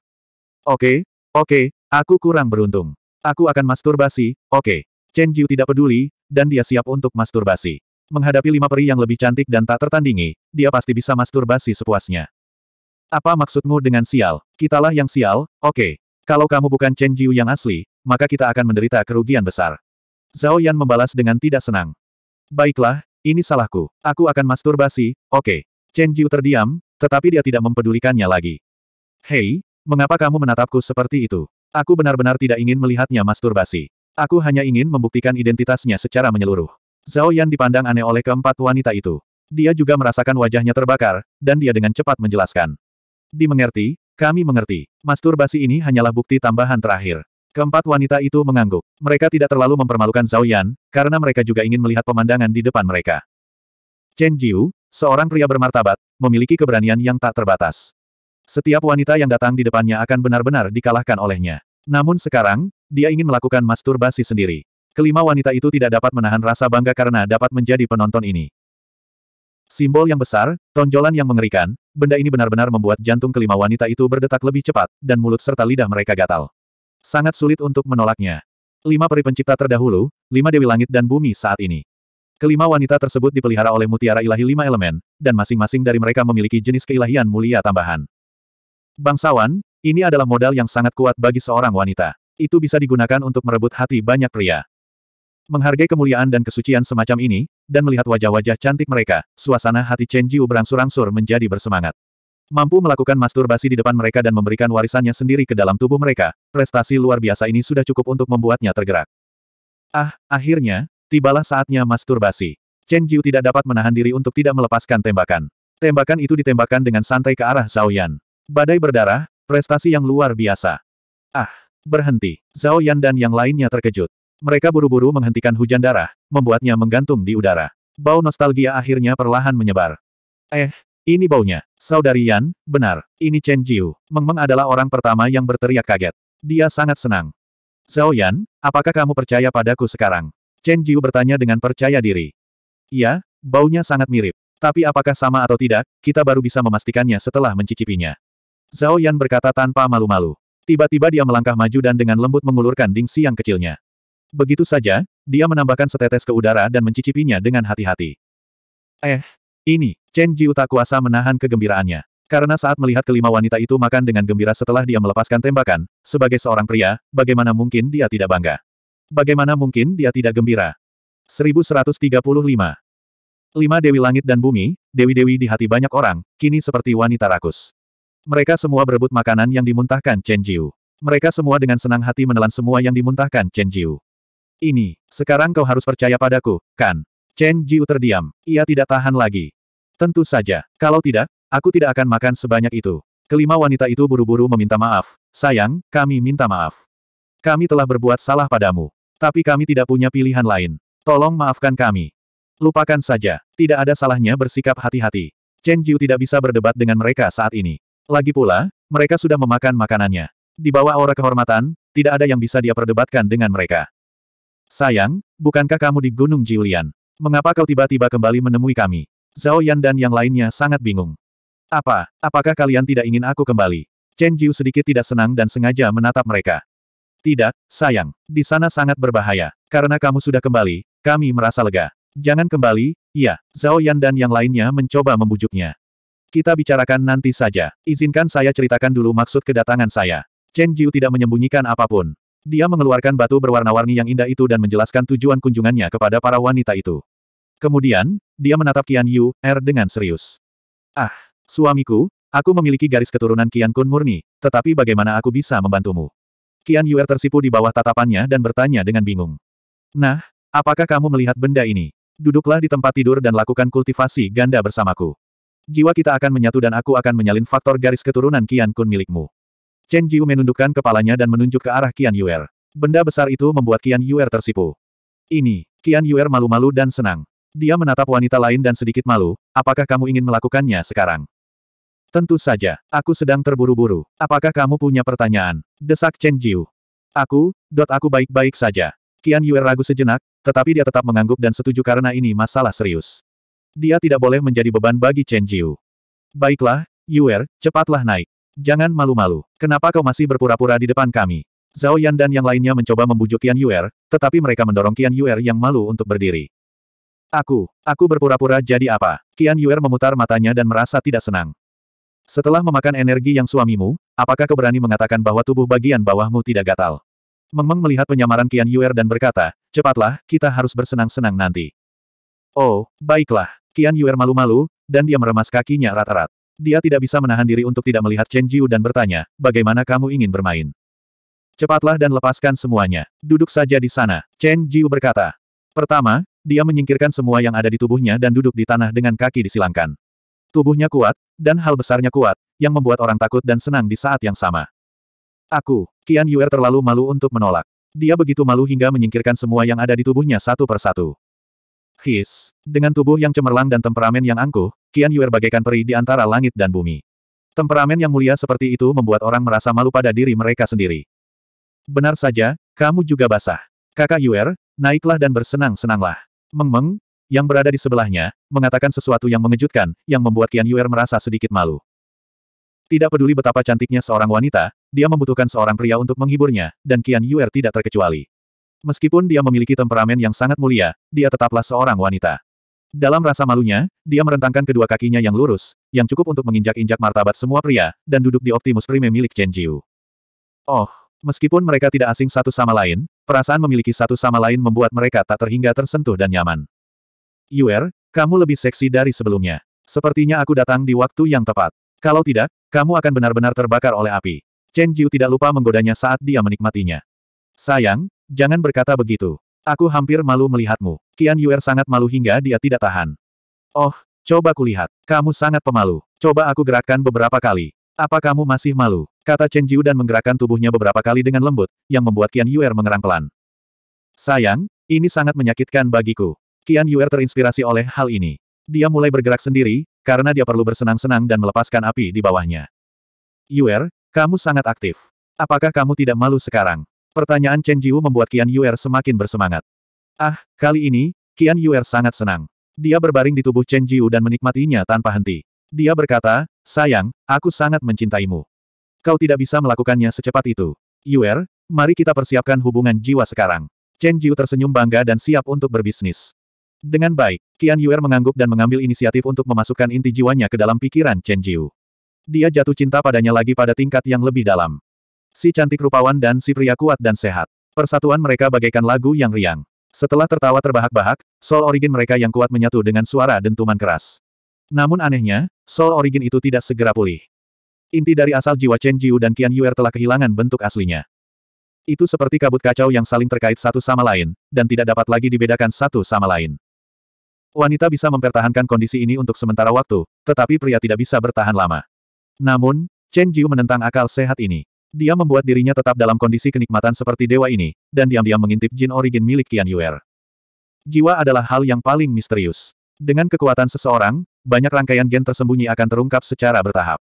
Oke, okay, oke, okay, aku kurang beruntung. Aku akan masturbasi, oke. Okay. Chen Jiu tidak peduli, dan dia siap untuk masturbasi. Menghadapi lima peri yang lebih cantik dan tak tertandingi, dia pasti bisa masturbasi sepuasnya. Apa maksudmu dengan sial? Kitalah yang sial, oke. Okay. Kalau kamu bukan Chen Jiu yang asli, maka kita akan menderita kerugian besar. Zhao Yan membalas dengan tidak senang. Baiklah, ini salahku. Aku akan masturbasi, oke. Okay. Chen Jiu terdiam, tetapi dia tidak mempedulikannya lagi. Hei, mengapa kamu menatapku seperti itu? Aku benar-benar tidak ingin melihatnya masturbasi. Aku hanya ingin membuktikan identitasnya secara menyeluruh. Zhao Yan dipandang aneh oleh keempat wanita itu. Dia juga merasakan wajahnya terbakar, dan dia dengan cepat menjelaskan. Dimengerti, kami mengerti. Masturbasi ini hanyalah bukti tambahan terakhir. Keempat wanita itu mengangguk. Mereka tidak terlalu mempermalukan Zhao Yan, karena mereka juga ingin melihat pemandangan di depan mereka. Chen Jiu, seorang pria bermartabat, memiliki keberanian yang tak terbatas. Setiap wanita yang datang di depannya akan benar-benar dikalahkan olehnya. Namun sekarang, dia ingin melakukan masturbasi sendiri. Kelima wanita itu tidak dapat menahan rasa bangga karena dapat menjadi penonton ini. Simbol yang besar, tonjolan yang mengerikan, benda ini benar-benar membuat jantung kelima wanita itu berdetak lebih cepat, dan mulut serta lidah mereka gatal. Sangat sulit untuk menolaknya. Lima peri pencipta terdahulu, lima dewi langit dan bumi saat ini. Kelima wanita tersebut dipelihara oleh mutiara ilahi lima elemen, dan masing-masing dari mereka memiliki jenis keilahian mulia tambahan. Bangsawan, ini adalah modal yang sangat kuat bagi seorang wanita. Itu bisa digunakan untuk merebut hati banyak pria. Menghargai kemuliaan dan kesucian semacam ini, dan melihat wajah-wajah cantik mereka, suasana hati Chen Jiu berangsur-angsur menjadi bersemangat. Mampu melakukan masturbasi di depan mereka dan memberikan warisannya sendiri ke dalam tubuh mereka, prestasi luar biasa ini sudah cukup untuk membuatnya tergerak. Ah, akhirnya, tibalah saatnya masturbasi. Chen Jiu tidak dapat menahan diri untuk tidak melepaskan tembakan. Tembakan itu ditembakkan dengan santai ke arah Zhao Yan. Badai berdarah, prestasi yang luar biasa. Ah, berhenti. Zhao Yan dan yang lainnya terkejut. Mereka buru-buru menghentikan hujan darah, membuatnya menggantung di udara. Bau nostalgia akhirnya perlahan menyebar. Eh, ini baunya. Saudari Yan, benar, ini Chen Jiu. Meng Meng adalah orang pertama yang berteriak kaget. Dia sangat senang. Zhao Yan, apakah kamu percaya padaku sekarang? Chen Jiu bertanya dengan percaya diri. Ya, baunya sangat mirip. Tapi apakah sama atau tidak, kita baru bisa memastikannya setelah mencicipinya. Zhao Yan berkata tanpa malu-malu. Tiba-tiba dia melangkah maju dan dengan lembut mengulurkan dingsi yang kecilnya. Begitu saja, dia menambahkan setetes ke udara dan mencicipinya dengan hati-hati. Eh, ini, Chen Jiu tak kuasa menahan kegembiraannya. Karena saat melihat kelima wanita itu makan dengan gembira setelah dia melepaskan tembakan, sebagai seorang pria, bagaimana mungkin dia tidak bangga? Bagaimana mungkin dia tidak gembira? 1135 Lima Dewi Langit dan Bumi, Dewi-Dewi di hati banyak orang, kini seperti wanita rakus. Mereka semua berebut makanan yang dimuntahkan Chen Jiu. Mereka semua dengan senang hati menelan semua yang dimuntahkan Chen Jiu. Ini, sekarang kau harus percaya padaku, kan? Chen Jiu terdiam. Ia tidak tahan lagi. Tentu saja. Kalau tidak, aku tidak akan makan sebanyak itu. Kelima wanita itu buru-buru meminta maaf. Sayang, kami minta maaf. Kami telah berbuat salah padamu. Tapi kami tidak punya pilihan lain. Tolong maafkan kami. Lupakan saja. Tidak ada salahnya bersikap hati-hati. Chen Jiu tidak bisa berdebat dengan mereka saat ini. Lagi pula, mereka sudah memakan makanannya. Di bawah aura kehormatan, tidak ada yang bisa dia perdebatkan dengan mereka. Sayang, bukankah kamu di Gunung Jiulian? Mengapa kau tiba-tiba kembali menemui kami? Zhao Yan dan yang lainnya sangat bingung. Apa? Apakah kalian tidak ingin aku kembali? Chen Jiu sedikit tidak senang dan sengaja menatap mereka. Tidak, sayang. Di sana sangat berbahaya. Karena kamu sudah kembali, kami merasa lega. Jangan kembali, ya. Zhao Yan dan yang lainnya mencoba membujuknya. Kita bicarakan nanti saja. Izinkan saya ceritakan dulu maksud kedatangan saya. Chen Jiu tidak menyembunyikan apapun. Dia mengeluarkan batu berwarna-warni yang indah itu dan menjelaskan tujuan kunjungannya kepada para wanita itu. Kemudian, dia menatap Qian Yu, Er dengan serius. Ah, suamiku, aku memiliki garis keturunan Qian Kun murni, tetapi bagaimana aku bisa membantumu? Qian Yu Er tersipu di bawah tatapannya dan bertanya dengan bingung. Nah, apakah kamu melihat benda ini? Duduklah di tempat tidur dan lakukan kultivasi ganda bersamaku. Jiwa kita akan menyatu dan aku akan menyalin faktor garis keturunan Qian Kun milikmu. Chen Jiu menundukkan kepalanya dan menunjuk ke arah Qian Er. Benda besar itu membuat Qian Er tersipu. Ini, Qian Er malu-malu dan senang. Dia menatap wanita lain dan sedikit malu, apakah kamu ingin melakukannya sekarang? Tentu saja, aku sedang terburu-buru. Apakah kamu punya pertanyaan? Desak Chen Jiu. Aku, dot aku baik-baik saja. Qian Yue ragu sejenak, tetapi dia tetap mengangguk dan setuju karena ini masalah serius. Dia tidak boleh menjadi beban bagi Chen Jiu. Baiklah, Yuer, er, cepatlah naik. Jangan malu-malu. Kenapa kau masih berpura-pura di depan kami? Zhao Yan dan yang lainnya mencoba membujuk Qian Yuer, er, tetapi mereka mendorong Qian Yuer er yang malu untuk berdiri. Aku, aku berpura-pura jadi apa? Kian Yuer memutar matanya dan merasa tidak senang. Setelah memakan energi yang suamimu, apakah kau mengatakan bahwa tubuh bagian bawahmu tidak gatal? Meng melihat penyamaran Kian Yuer dan berkata, cepatlah, kita harus bersenang-senang nanti. Oh, baiklah. Kian Yuer malu-malu, dan dia meremas kakinya rata-rat. Dia tidak bisa menahan diri untuk tidak melihat Chen Jiu dan bertanya, bagaimana kamu ingin bermain? Cepatlah dan lepaskan semuanya. Duduk saja di sana, Chen Jiu berkata. Pertama, dia menyingkirkan semua yang ada di tubuhnya dan duduk di tanah dengan kaki disilangkan. Tubuhnya kuat, dan hal besarnya kuat, yang membuat orang takut dan senang di saat yang sama. Aku, Kian Yuer terlalu malu untuk menolak. Dia begitu malu hingga menyingkirkan semua yang ada di tubuhnya satu persatu. His, dengan tubuh yang cemerlang dan temperamen yang angkuh, Kian Yuer bagaikan peri di antara langit dan bumi. Temperamen yang mulia seperti itu membuat orang merasa malu pada diri mereka sendiri. Benar saja, kamu juga basah. Kakak Yuer, naiklah dan bersenang-senanglah. Meng Meng, yang berada di sebelahnya, mengatakan sesuatu yang mengejutkan, yang membuat Qian Yuer merasa sedikit malu. Tidak peduli betapa cantiknya seorang wanita, dia membutuhkan seorang pria untuk menghiburnya, dan Qian Yuer tidak terkecuali. Meskipun dia memiliki temperamen yang sangat mulia, dia tetaplah seorang wanita. Dalam rasa malunya, dia merentangkan kedua kakinya yang lurus, yang cukup untuk menginjak-injak martabat semua pria, dan duduk di Optimus Prime milik Chen Jiu. Oh, meskipun mereka tidak asing satu sama lain, Perasaan memiliki satu sama lain membuat mereka tak terhingga tersentuh dan nyaman. Yuer, kamu lebih seksi dari sebelumnya. Sepertinya aku datang di waktu yang tepat. Kalau tidak, kamu akan benar-benar terbakar oleh api. Chen Jiu tidak lupa menggodanya saat dia menikmatinya. Sayang, jangan berkata begitu. Aku hampir malu melihatmu. Qian Yuer sangat malu hingga dia tidak tahan. Oh, coba kulihat. Kamu sangat pemalu. Coba aku gerakkan beberapa kali. Apa kamu masih malu? Kata Chen Jiu dan menggerakkan tubuhnya beberapa kali dengan lembut, yang membuat Qian Yuer mengerang pelan. Sayang, ini sangat menyakitkan bagiku. Qian Yuer terinspirasi oleh hal ini. Dia mulai bergerak sendiri, karena dia perlu bersenang-senang dan melepaskan api di bawahnya. Yuer, kamu sangat aktif. Apakah kamu tidak malu sekarang? Pertanyaan Chen Jiu membuat Qian Yuer semakin bersemangat. Ah, kali ini, Qian Yuer sangat senang. Dia berbaring di tubuh Chen Jiu dan menikmatinya tanpa henti. Dia berkata, Sayang, aku sangat mencintaimu. Kau tidak bisa melakukannya secepat itu. Yuer, mari kita persiapkan hubungan jiwa sekarang. Chen Jiu tersenyum bangga dan siap untuk berbisnis. Dengan baik, Qian Yuer mengangguk dan mengambil inisiatif untuk memasukkan inti jiwanya ke dalam pikiran Chen Jiu. Dia jatuh cinta padanya lagi pada tingkat yang lebih dalam. Si cantik rupawan dan si pria kuat dan sehat. Persatuan mereka bagaikan lagu yang riang. Setelah tertawa terbahak-bahak, soul origin mereka yang kuat menyatu dengan suara dentuman keras. Namun anehnya, Soul Origin itu tidak segera pulih. Inti dari asal jiwa Chen Jiu dan Qian Yuer telah kehilangan bentuk aslinya. Itu seperti kabut kacau yang saling terkait satu sama lain, dan tidak dapat lagi dibedakan satu sama lain. Wanita bisa mempertahankan kondisi ini untuk sementara waktu, tetapi pria tidak bisa bertahan lama. Namun, Chen Jiu menentang akal sehat ini. Dia membuat dirinya tetap dalam kondisi kenikmatan seperti dewa ini, dan diam-diam mengintip jin origin milik Qian Yuer. Jiwa adalah hal yang paling misterius. Dengan kekuatan seseorang, banyak rangkaian gen tersembunyi akan terungkap secara bertahap.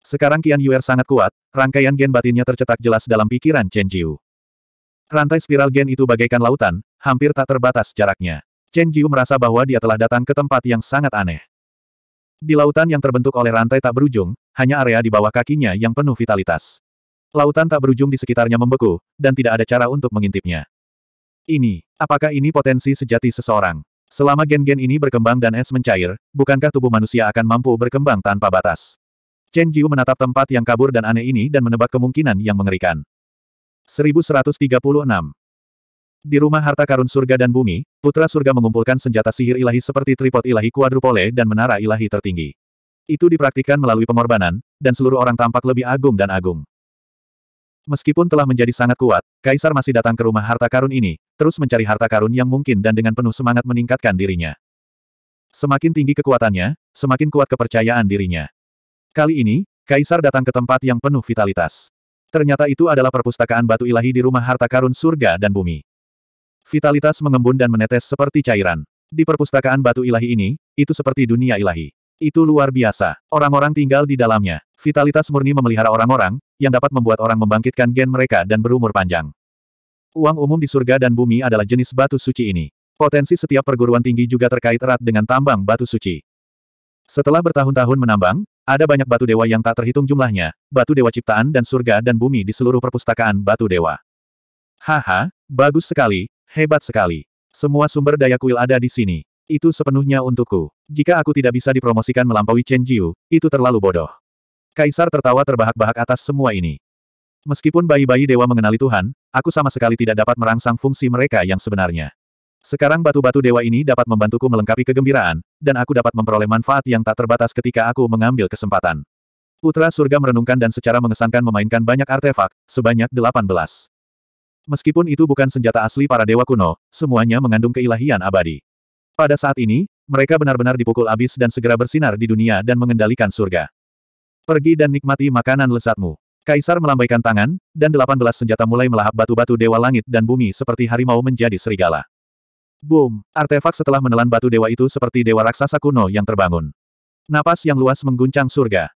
Sekarang Qian Yuer sangat kuat, rangkaian gen batinnya tercetak jelas dalam pikiran Chen Jiu. Rantai spiral gen itu bagaikan lautan, hampir tak terbatas jaraknya. Chen Jiu merasa bahwa dia telah datang ke tempat yang sangat aneh. Di lautan yang terbentuk oleh rantai tak berujung, hanya area di bawah kakinya yang penuh vitalitas. Lautan tak berujung di sekitarnya membeku, dan tidak ada cara untuk mengintipnya. Ini, apakah ini potensi sejati seseorang? Selama gen-gen ini berkembang dan es mencair, bukankah tubuh manusia akan mampu berkembang tanpa batas? Chen Jiu menatap tempat yang kabur dan aneh ini dan menebak kemungkinan yang mengerikan. 1136 Di rumah harta karun surga dan bumi, putra surga mengumpulkan senjata sihir ilahi seperti tripod ilahi kuadrupole dan menara ilahi tertinggi. Itu dipraktikkan melalui pengorbanan, dan seluruh orang tampak lebih agung dan agung. Meskipun telah menjadi sangat kuat, Kaisar masih datang ke rumah harta karun ini, terus mencari harta karun yang mungkin dan dengan penuh semangat meningkatkan dirinya. Semakin tinggi kekuatannya, semakin kuat kepercayaan dirinya. Kali ini, Kaisar datang ke tempat yang penuh vitalitas. Ternyata itu adalah perpustakaan batu ilahi di rumah harta karun surga dan bumi. Vitalitas mengembun dan menetes seperti cairan. Di perpustakaan batu ilahi ini, itu seperti dunia ilahi. Itu luar biasa. Orang-orang tinggal di dalamnya. Vitalitas murni memelihara orang-orang, yang dapat membuat orang membangkitkan gen mereka dan berumur panjang. Uang umum di surga dan bumi adalah jenis batu suci ini. Potensi setiap perguruan tinggi juga terkait erat dengan tambang batu suci. Setelah bertahun-tahun menambang, ada banyak batu dewa yang tak terhitung jumlahnya, batu dewa ciptaan dan surga dan bumi di seluruh perpustakaan batu dewa. Haha, bagus sekali, hebat sekali. Semua sumber daya kuil ada di sini. Itu sepenuhnya untukku. Jika aku tidak bisa dipromosikan melampaui Chen Jiu, itu terlalu bodoh. Kaisar tertawa terbahak-bahak atas semua ini. Meskipun bayi-bayi dewa mengenali Tuhan, aku sama sekali tidak dapat merangsang fungsi mereka yang sebenarnya. Sekarang batu-batu dewa ini dapat membantuku melengkapi kegembiraan, dan aku dapat memperoleh manfaat yang tak terbatas ketika aku mengambil kesempatan. Putra surga merenungkan dan secara mengesankan memainkan banyak artefak, sebanyak 18. Meskipun itu bukan senjata asli para dewa kuno, semuanya mengandung keilahian abadi. Pada saat ini, mereka benar-benar dipukul abis dan segera bersinar di dunia dan mengendalikan surga. Pergi dan nikmati makanan lezatmu. Kaisar melambaikan tangan, dan delapan belas senjata mulai melahap batu-batu dewa langit dan bumi seperti harimau menjadi serigala. Boom! Artefak setelah menelan batu dewa itu seperti dewa raksasa kuno yang terbangun. Napas yang luas mengguncang surga.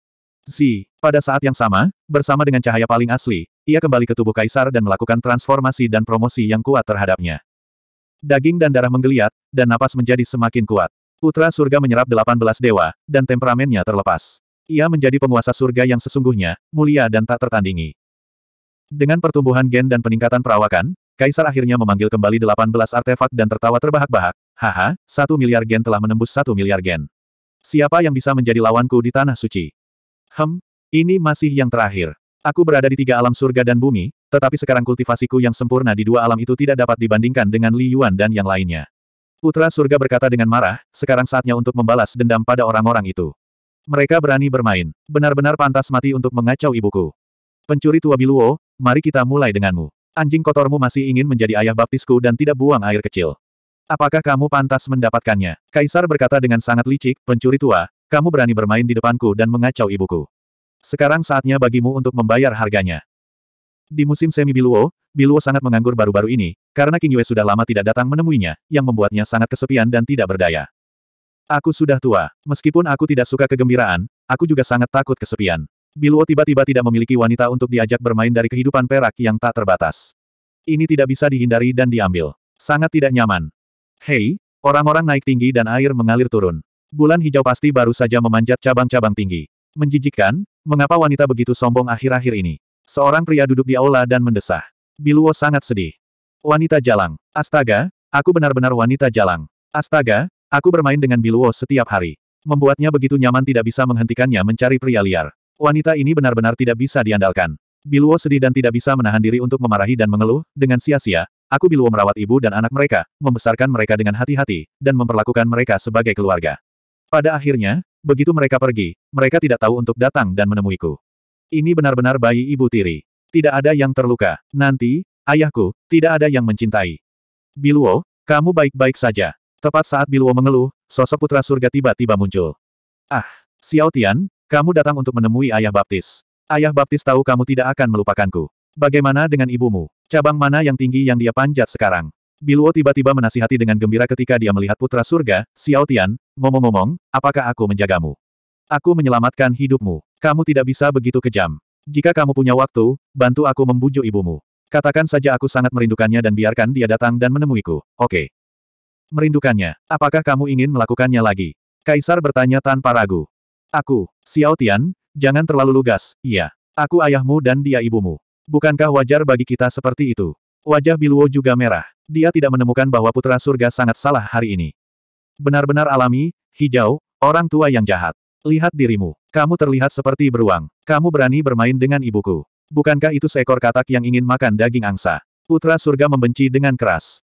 Si. pada saat yang sama, bersama dengan cahaya paling asli, ia kembali ke tubuh Kaisar dan melakukan transformasi dan promosi yang kuat terhadapnya. Daging dan darah menggeliat, dan napas menjadi semakin kuat. Putra surga menyerap delapan belas dewa, dan temperamennya terlepas. Ia menjadi penguasa surga yang sesungguhnya, mulia dan tak tertandingi. Dengan pertumbuhan gen dan peningkatan perawakan, Kaisar akhirnya memanggil kembali 18 artefak dan tertawa terbahak-bahak, haha, satu miliar gen telah menembus satu miliar gen. Siapa yang bisa menjadi lawanku di Tanah Suci? Hem, ini masih yang terakhir. Aku berada di tiga alam surga dan bumi, tetapi sekarang kultivasiku yang sempurna di dua alam itu tidak dapat dibandingkan dengan Li Yuan dan yang lainnya. Putra surga berkata dengan marah, sekarang saatnya untuk membalas dendam pada orang-orang itu. Mereka berani bermain. Benar-benar pantas mati untuk mengacau ibuku. Pencuri tua Biluo, mari kita mulai denganmu. Anjing kotormu masih ingin menjadi ayah baptisku dan tidak buang air kecil. Apakah kamu pantas mendapatkannya? Kaisar berkata dengan sangat licik, pencuri tua, kamu berani bermain di depanku dan mengacau ibuku. Sekarang saatnya bagimu untuk membayar harganya. Di musim semi Biluo, Biluo sangat menganggur baru-baru ini, karena King Yue sudah lama tidak datang menemuinya, yang membuatnya sangat kesepian dan tidak berdaya. Aku sudah tua. Meskipun aku tidak suka kegembiraan, aku juga sangat takut kesepian. Biluo tiba-tiba tidak memiliki wanita untuk diajak bermain dari kehidupan perak yang tak terbatas. Ini tidak bisa dihindari dan diambil. Sangat tidak nyaman. Hei, orang-orang naik tinggi dan air mengalir turun. Bulan hijau pasti baru saja memanjat cabang-cabang tinggi. Menjijikkan, mengapa wanita begitu sombong akhir-akhir ini? Seorang pria duduk di aula dan mendesah. Biluo sangat sedih. Wanita jalang. Astaga, aku benar-benar wanita jalang. Astaga, Aku bermain dengan Biluo setiap hari. Membuatnya begitu nyaman tidak bisa menghentikannya mencari pria liar. Wanita ini benar-benar tidak bisa diandalkan. Biluo sedih dan tidak bisa menahan diri untuk memarahi dan mengeluh, dengan sia-sia, aku Biluo merawat ibu dan anak mereka, membesarkan mereka dengan hati-hati, dan memperlakukan mereka sebagai keluarga. Pada akhirnya, begitu mereka pergi, mereka tidak tahu untuk datang dan menemuiku. Ini benar-benar bayi ibu tiri. Tidak ada yang terluka. Nanti, ayahku, tidak ada yang mencintai. Biluo, kamu baik-baik saja. Tepat saat Biluo mengeluh, sosok putra surga tiba-tiba muncul. Ah, Xiao Tian, kamu datang untuk menemui ayah baptis. Ayah baptis tahu kamu tidak akan melupakanku. Bagaimana dengan ibumu? Cabang mana yang tinggi yang dia panjat sekarang? Biluo tiba-tiba menasihati dengan gembira ketika dia melihat putra surga, Xiao Tian, ngomong-ngomong, apakah aku menjagamu? Aku menyelamatkan hidupmu. Kamu tidak bisa begitu kejam. Jika kamu punya waktu, bantu aku membujuk ibumu. Katakan saja aku sangat merindukannya dan biarkan dia datang dan menemuiku. Oke. Merindukannya. Apakah kamu ingin melakukannya lagi? Kaisar bertanya tanpa ragu. Aku, Xiao Tian, jangan terlalu lugas, iya. Aku ayahmu dan dia ibumu. Bukankah wajar bagi kita seperti itu? Wajah Biluo juga merah. Dia tidak menemukan bahwa putra surga sangat salah hari ini. Benar-benar alami, hijau, orang tua yang jahat. Lihat dirimu. Kamu terlihat seperti beruang. Kamu berani bermain dengan ibuku. Bukankah itu seekor katak yang ingin makan daging angsa? Putra surga membenci dengan keras.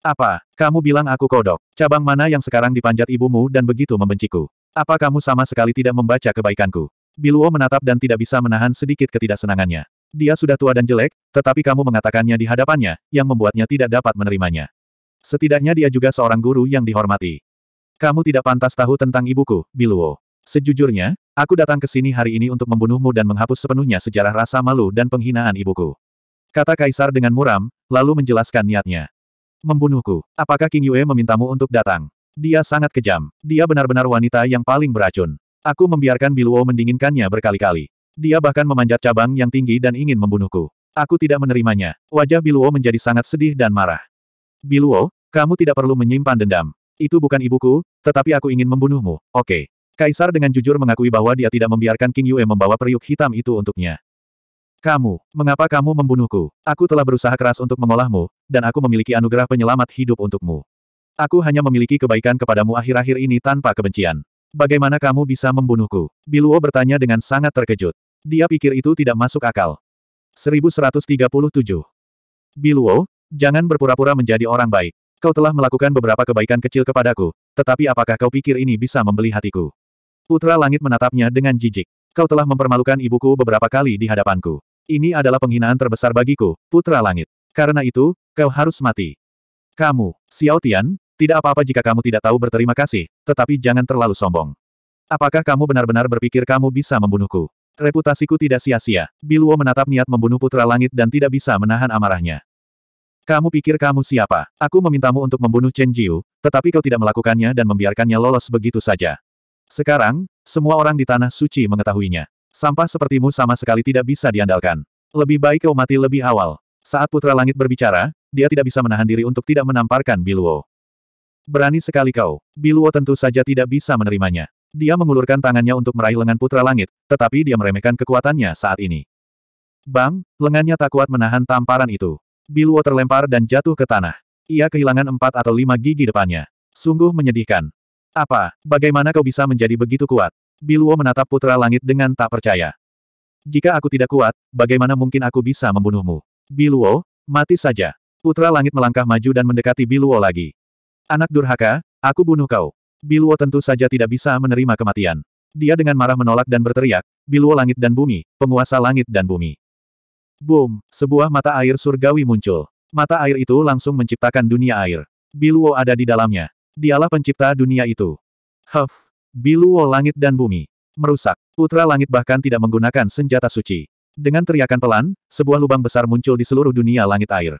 Apa? Kamu bilang aku kodok. Cabang mana yang sekarang dipanjat ibumu dan begitu membenciku? Apa kamu sama sekali tidak membaca kebaikanku? Biluo menatap dan tidak bisa menahan sedikit ketidaksenangannya. Dia sudah tua dan jelek, tetapi kamu mengatakannya di hadapannya, yang membuatnya tidak dapat menerimanya. Setidaknya dia juga seorang guru yang dihormati. Kamu tidak pantas tahu tentang ibuku, Biluo. Sejujurnya, aku datang ke sini hari ini untuk membunuhmu dan menghapus sepenuhnya sejarah rasa malu dan penghinaan ibuku. Kata Kaisar dengan muram, lalu menjelaskan niatnya. Membunuhku. Apakah King Yue memintamu untuk datang? Dia sangat kejam. Dia benar-benar wanita yang paling beracun. Aku membiarkan Biluo mendinginkannya berkali-kali. Dia bahkan memanjat cabang yang tinggi dan ingin membunuhku. Aku tidak menerimanya. Wajah Biluo menjadi sangat sedih dan marah. Biluo, kamu tidak perlu menyimpan dendam. Itu bukan ibuku, tetapi aku ingin membunuhmu. Oke. Kaisar dengan jujur mengakui bahwa dia tidak membiarkan King Yue membawa periuk hitam itu untuknya. Kamu, mengapa kamu membunuhku? Aku telah berusaha keras untuk mengolahmu, dan aku memiliki anugerah penyelamat hidup untukmu. Aku hanya memiliki kebaikan kepadamu akhir-akhir ini tanpa kebencian. Bagaimana kamu bisa membunuhku? Biluo bertanya dengan sangat terkejut. Dia pikir itu tidak masuk akal. 1137. Biluo, jangan berpura-pura menjadi orang baik. Kau telah melakukan beberapa kebaikan kecil kepadaku, tetapi apakah kau pikir ini bisa membeli hatiku? Putra Langit menatapnya dengan jijik. Kau telah mempermalukan ibuku beberapa kali di hadapanku. Ini adalah penghinaan terbesar bagiku, Putra Langit. Karena itu, kau harus mati. Kamu, Xiao Tian, tidak apa-apa jika kamu tidak tahu berterima kasih, tetapi jangan terlalu sombong. Apakah kamu benar-benar berpikir kamu bisa membunuhku? Reputasiku tidak sia-sia. Biluo menatap niat membunuh Putra Langit dan tidak bisa menahan amarahnya. Kamu pikir kamu siapa? Aku memintamu untuk membunuh Chen Jiu, tetapi kau tidak melakukannya dan membiarkannya lolos begitu saja. Sekarang, semua orang di Tanah Suci mengetahuinya. Sampah sepertimu sama sekali tidak bisa diandalkan. Lebih baik kau mati lebih awal. Saat Putra Langit berbicara, dia tidak bisa menahan diri untuk tidak menamparkan Biluo. Berani sekali kau. Biluo tentu saja tidak bisa menerimanya. Dia mengulurkan tangannya untuk meraih lengan Putra Langit, tetapi dia meremehkan kekuatannya saat ini. Bang, lengannya tak kuat menahan tamparan itu. Biluo terlempar dan jatuh ke tanah. Ia kehilangan empat atau lima gigi depannya. Sungguh menyedihkan. Apa, bagaimana kau bisa menjadi begitu kuat? Biluo menatap putra langit dengan tak percaya. Jika aku tidak kuat, bagaimana mungkin aku bisa membunuhmu? Biluo, mati saja. Putra langit melangkah maju dan mendekati Biluo lagi. Anak durhaka, aku bunuh kau. Biluo tentu saja tidak bisa menerima kematian. Dia dengan marah menolak dan berteriak, Biluo langit dan bumi, penguasa langit dan bumi. Boom, sebuah mata air surgawi muncul. Mata air itu langsung menciptakan dunia air. Biluo ada di dalamnya. Dialah pencipta dunia itu. Huff, Biluo langit dan bumi. Merusak. Putra langit bahkan tidak menggunakan senjata suci. Dengan teriakan pelan, sebuah lubang besar muncul di seluruh dunia langit air.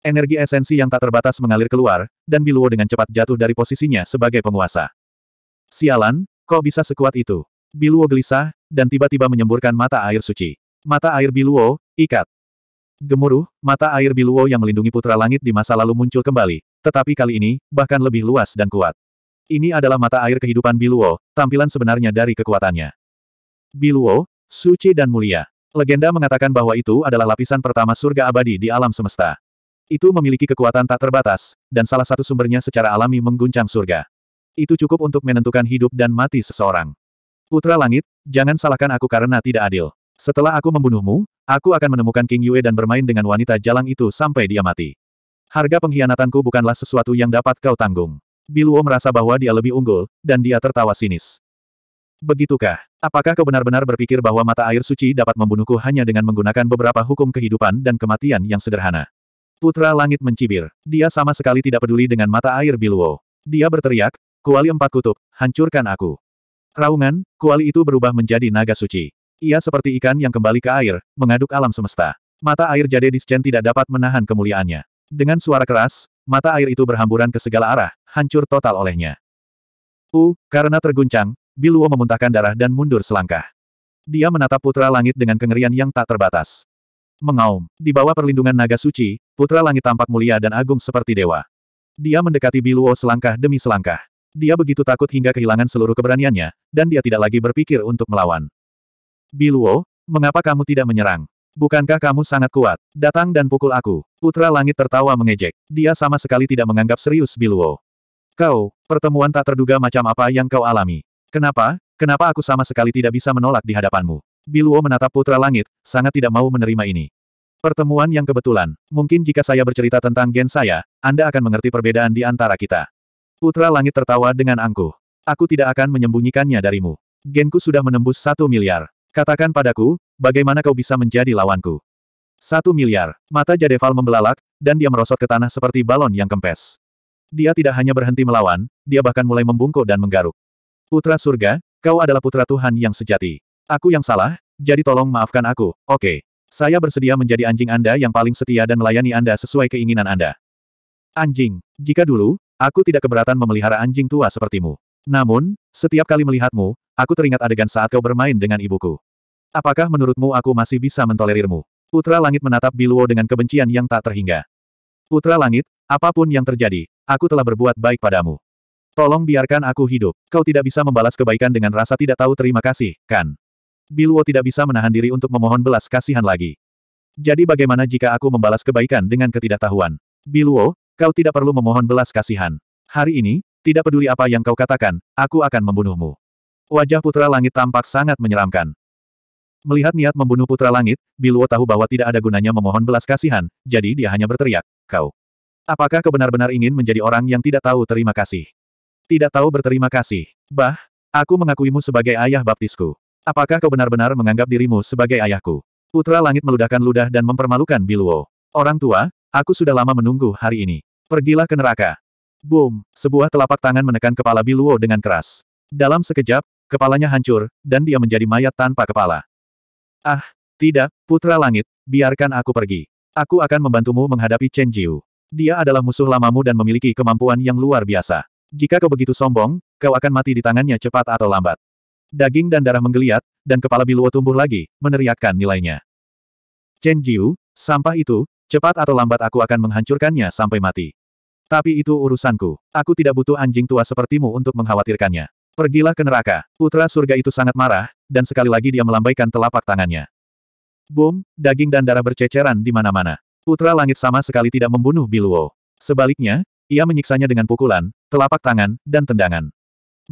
Energi esensi yang tak terbatas mengalir keluar, dan Biluo dengan cepat jatuh dari posisinya sebagai penguasa. Sialan, kok bisa sekuat itu? Biluo gelisah, dan tiba-tiba menyemburkan mata air suci. Mata air Biluo, ikat. Gemuruh, mata air Biluo yang melindungi putra langit di masa lalu muncul kembali, tetapi kali ini, bahkan lebih luas dan kuat. Ini adalah mata air kehidupan Biluo, tampilan sebenarnya dari kekuatannya. Biluo, suci dan mulia. Legenda mengatakan bahwa itu adalah lapisan pertama surga abadi di alam semesta. Itu memiliki kekuatan tak terbatas, dan salah satu sumbernya secara alami mengguncang surga. Itu cukup untuk menentukan hidup dan mati seseorang. Putra Langit, jangan salahkan aku karena tidak adil. Setelah aku membunuhmu, aku akan menemukan King Yue dan bermain dengan wanita jalang itu sampai dia mati. Harga pengkhianatanku bukanlah sesuatu yang dapat kau tanggung. Biluo merasa bahwa dia lebih unggul, dan dia tertawa sinis. Begitukah? Apakah kau benar-benar berpikir bahwa mata air suci dapat membunuhku hanya dengan menggunakan beberapa hukum kehidupan dan kematian yang sederhana? Putra Langit mencibir. Dia sama sekali tidak peduli dengan mata air Biluo. Dia berteriak, Kuali Empat Kutub, hancurkan aku. Raungan, kuali itu berubah menjadi naga suci. Ia seperti ikan yang kembali ke air, mengaduk alam semesta. Mata air Jade Dischen tidak dapat menahan kemuliaannya. Dengan suara keras, mata air itu berhamburan ke segala arah, hancur total olehnya. U, uh, karena terguncang, Biluo memuntahkan darah dan mundur selangkah. Dia menatap Putra Langit dengan kengerian yang tak terbatas. Mengaum, di bawah perlindungan naga suci, Putra Langit tampak mulia dan agung seperti dewa. Dia mendekati Biluo selangkah demi selangkah. Dia begitu takut hingga kehilangan seluruh keberaniannya, dan dia tidak lagi berpikir untuk melawan. Biluo, mengapa kamu tidak menyerang? Bukankah kamu sangat kuat? Datang dan pukul aku. Putra Langit tertawa mengejek. Dia sama sekali tidak menganggap serius Biluo. Kau, pertemuan tak terduga macam apa yang kau alami. Kenapa, kenapa aku sama sekali tidak bisa menolak di hadapanmu? Biluo menatap putra langit, sangat tidak mau menerima ini. Pertemuan yang kebetulan, mungkin jika saya bercerita tentang gen saya, Anda akan mengerti perbedaan di antara kita. Putra langit tertawa dengan angkuh. Aku tidak akan menyembunyikannya darimu. Genku sudah menembus satu miliar. Katakan padaku, bagaimana kau bisa menjadi lawanku? Satu miliar. Mata Jadeval membelalak, dan dia merosot ke tanah seperti balon yang kempes. Dia tidak hanya berhenti melawan, dia bahkan mulai membungkuk dan menggaruk. Putra surga, kau adalah putra Tuhan yang sejati. Aku yang salah, jadi tolong maafkan aku, oke. Okay. Saya bersedia menjadi anjing Anda yang paling setia dan melayani Anda sesuai keinginan Anda. Anjing, jika dulu, aku tidak keberatan memelihara anjing tua sepertimu. Namun, setiap kali melihatmu, aku teringat adegan saat kau bermain dengan ibuku. Apakah menurutmu aku masih bisa mentolerirmu? Putra Langit menatap Biluo dengan kebencian yang tak terhingga. Putra Langit, apapun yang terjadi, aku telah berbuat baik padamu. Tolong biarkan aku hidup. Kau tidak bisa membalas kebaikan dengan rasa tidak tahu terima kasih, kan? Biluo tidak bisa menahan diri untuk memohon belas kasihan lagi. Jadi bagaimana jika aku membalas kebaikan dengan ketidaktahuan? Biluo? kau tidak perlu memohon belas kasihan. Hari ini, tidak peduli apa yang kau katakan, aku akan membunuhmu. Wajah Putra Langit tampak sangat menyeramkan. Melihat niat membunuh Putra Langit, Biluo tahu bahwa tidak ada gunanya memohon belas kasihan, jadi dia hanya berteriak, kau. Apakah kau benar-benar ingin menjadi orang yang tidak tahu terima kasih? Tidak tahu berterima kasih. Bah, aku mengakuimu sebagai ayah baptisku. Apakah kau benar-benar menganggap dirimu sebagai ayahku? Putra Langit meludahkan ludah dan mempermalukan Biluo. Orang tua, aku sudah lama menunggu hari ini. Pergilah ke neraka. Boom, sebuah telapak tangan menekan kepala Biluo dengan keras. Dalam sekejap, kepalanya hancur, dan dia menjadi mayat tanpa kepala. Ah, tidak, Putra Langit, biarkan aku pergi. Aku akan membantumu menghadapi Chen Jiu. Dia adalah musuh lamamu dan memiliki kemampuan yang luar biasa. Jika kau begitu sombong, kau akan mati di tangannya cepat atau lambat. Daging dan darah menggeliat, dan kepala Biluo tumbuh lagi, meneriakkan nilainya. Chen Jiu, sampah itu, cepat atau lambat aku akan menghancurkannya sampai mati. Tapi itu urusanku. Aku tidak butuh anjing tua sepertimu untuk mengkhawatirkannya. Pergilah ke neraka. Putra surga itu sangat marah, dan sekali lagi dia melambaikan telapak tangannya. Boom, daging dan darah berceceran di mana-mana. Putra Langit sama sekali tidak membunuh Biluo. Sebaliknya, ia menyiksanya dengan pukulan, telapak tangan, dan tendangan.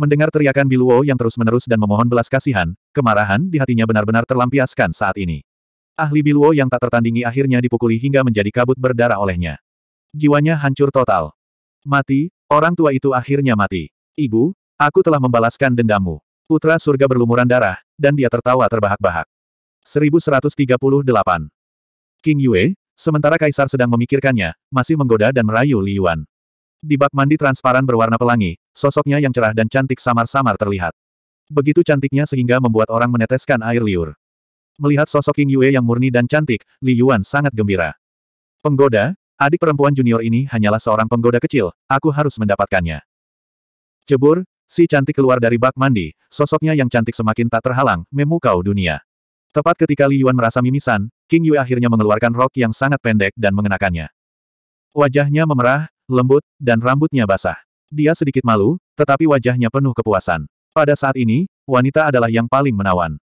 Mendengar teriakan Biluo yang terus-menerus dan memohon belas kasihan, kemarahan di hatinya benar-benar terlampiaskan saat ini. Ahli Biluo yang tak tertandingi akhirnya dipukuli hingga menjadi kabut berdarah olehnya. Jiwanya hancur total. Mati, orang tua itu akhirnya mati. Ibu, aku telah membalaskan dendammu. Putra surga berlumuran darah, dan dia tertawa terbahak-bahak. 1138 King Yue, Sementara Kaisar sedang memikirkannya, masih menggoda dan merayu Li Yuan. Di bak mandi transparan berwarna pelangi, sosoknya yang cerah dan cantik samar-samar terlihat. Begitu cantiknya sehingga membuat orang meneteskan air liur. Melihat sosok King Yue yang murni dan cantik, Li Yuan sangat gembira. Penggoda, adik perempuan junior ini hanyalah seorang penggoda kecil, aku harus mendapatkannya. Cebur, si cantik keluar dari bak mandi, sosoknya yang cantik semakin tak terhalang, memukau dunia. Tepat ketika Li Yuan merasa mimisan, King Yue akhirnya mengeluarkan rok yang sangat pendek dan mengenakannya. Wajahnya memerah, lembut, dan rambutnya basah. Dia sedikit malu, tetapi wajahnya penuh kepuasan. Pada saat ini, wanita adalah yang paling menawan.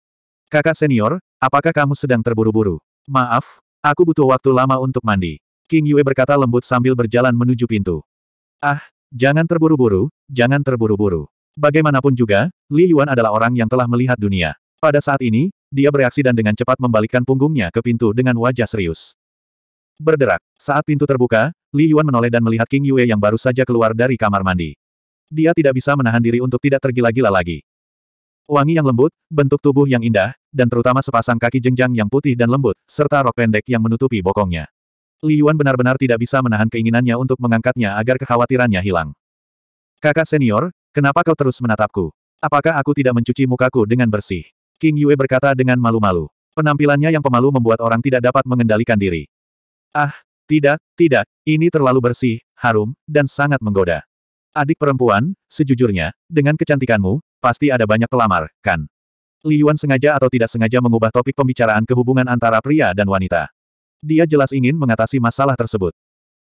Kakak senior, apakah kamu sedang terburu-buru? Maaf, aku butuh waktu lama untuk mandi. King Yue berkata lembut sambil berjalan menuju pintu. Ah, jangan terburu-buru, jangan terburu-buru. Bagaimanapun juga, Li Yuan adalah orang yang telah melihat dunia. Pada saat ini, dia bereaksi dan dengan cepat membalikkan punggungnya ke pintu dengan wajah serius. Berderak. Saat pintu terbuka, Li Yuan menoleh dan melihat King Yue yang baru saja keluar dari kamar mandi. Dia tidak bisa menahan diri untuk tidak tergila-gila lagi. Wangi yang lembut, bentuk tubuh yang indah, dan terutama sepasang kaki jenjang yang putih dan lembut, serta rok pendek yang menutupi bokongnya. Li Yuan benar-benar tidak bisa menahan keinginannya untuk mengangkatnya agar kekhawatirannya hilang. Kakak senior, kenapa kau terus menatapku? Apakah aku tidak mencuci mukaku dengan bersih? King Yue berkata dengan malu-malu. Penampilannya yang pemalu membuat orang tidak dapat mengendalikan diri. Ah, tidak, tidak, ini terlalu bersih, harum, dan sangat menggoda. Adik perempuan, sejujurnya, dengan kecantikanmu, pasti ada banyak pelamar, kan? Li Yuan sengaja atau tidak sengaja mengubah topik pembicaraan kehubungan antara pria dan wanita. Dia jelas ingin mengatasi masalah tersebut.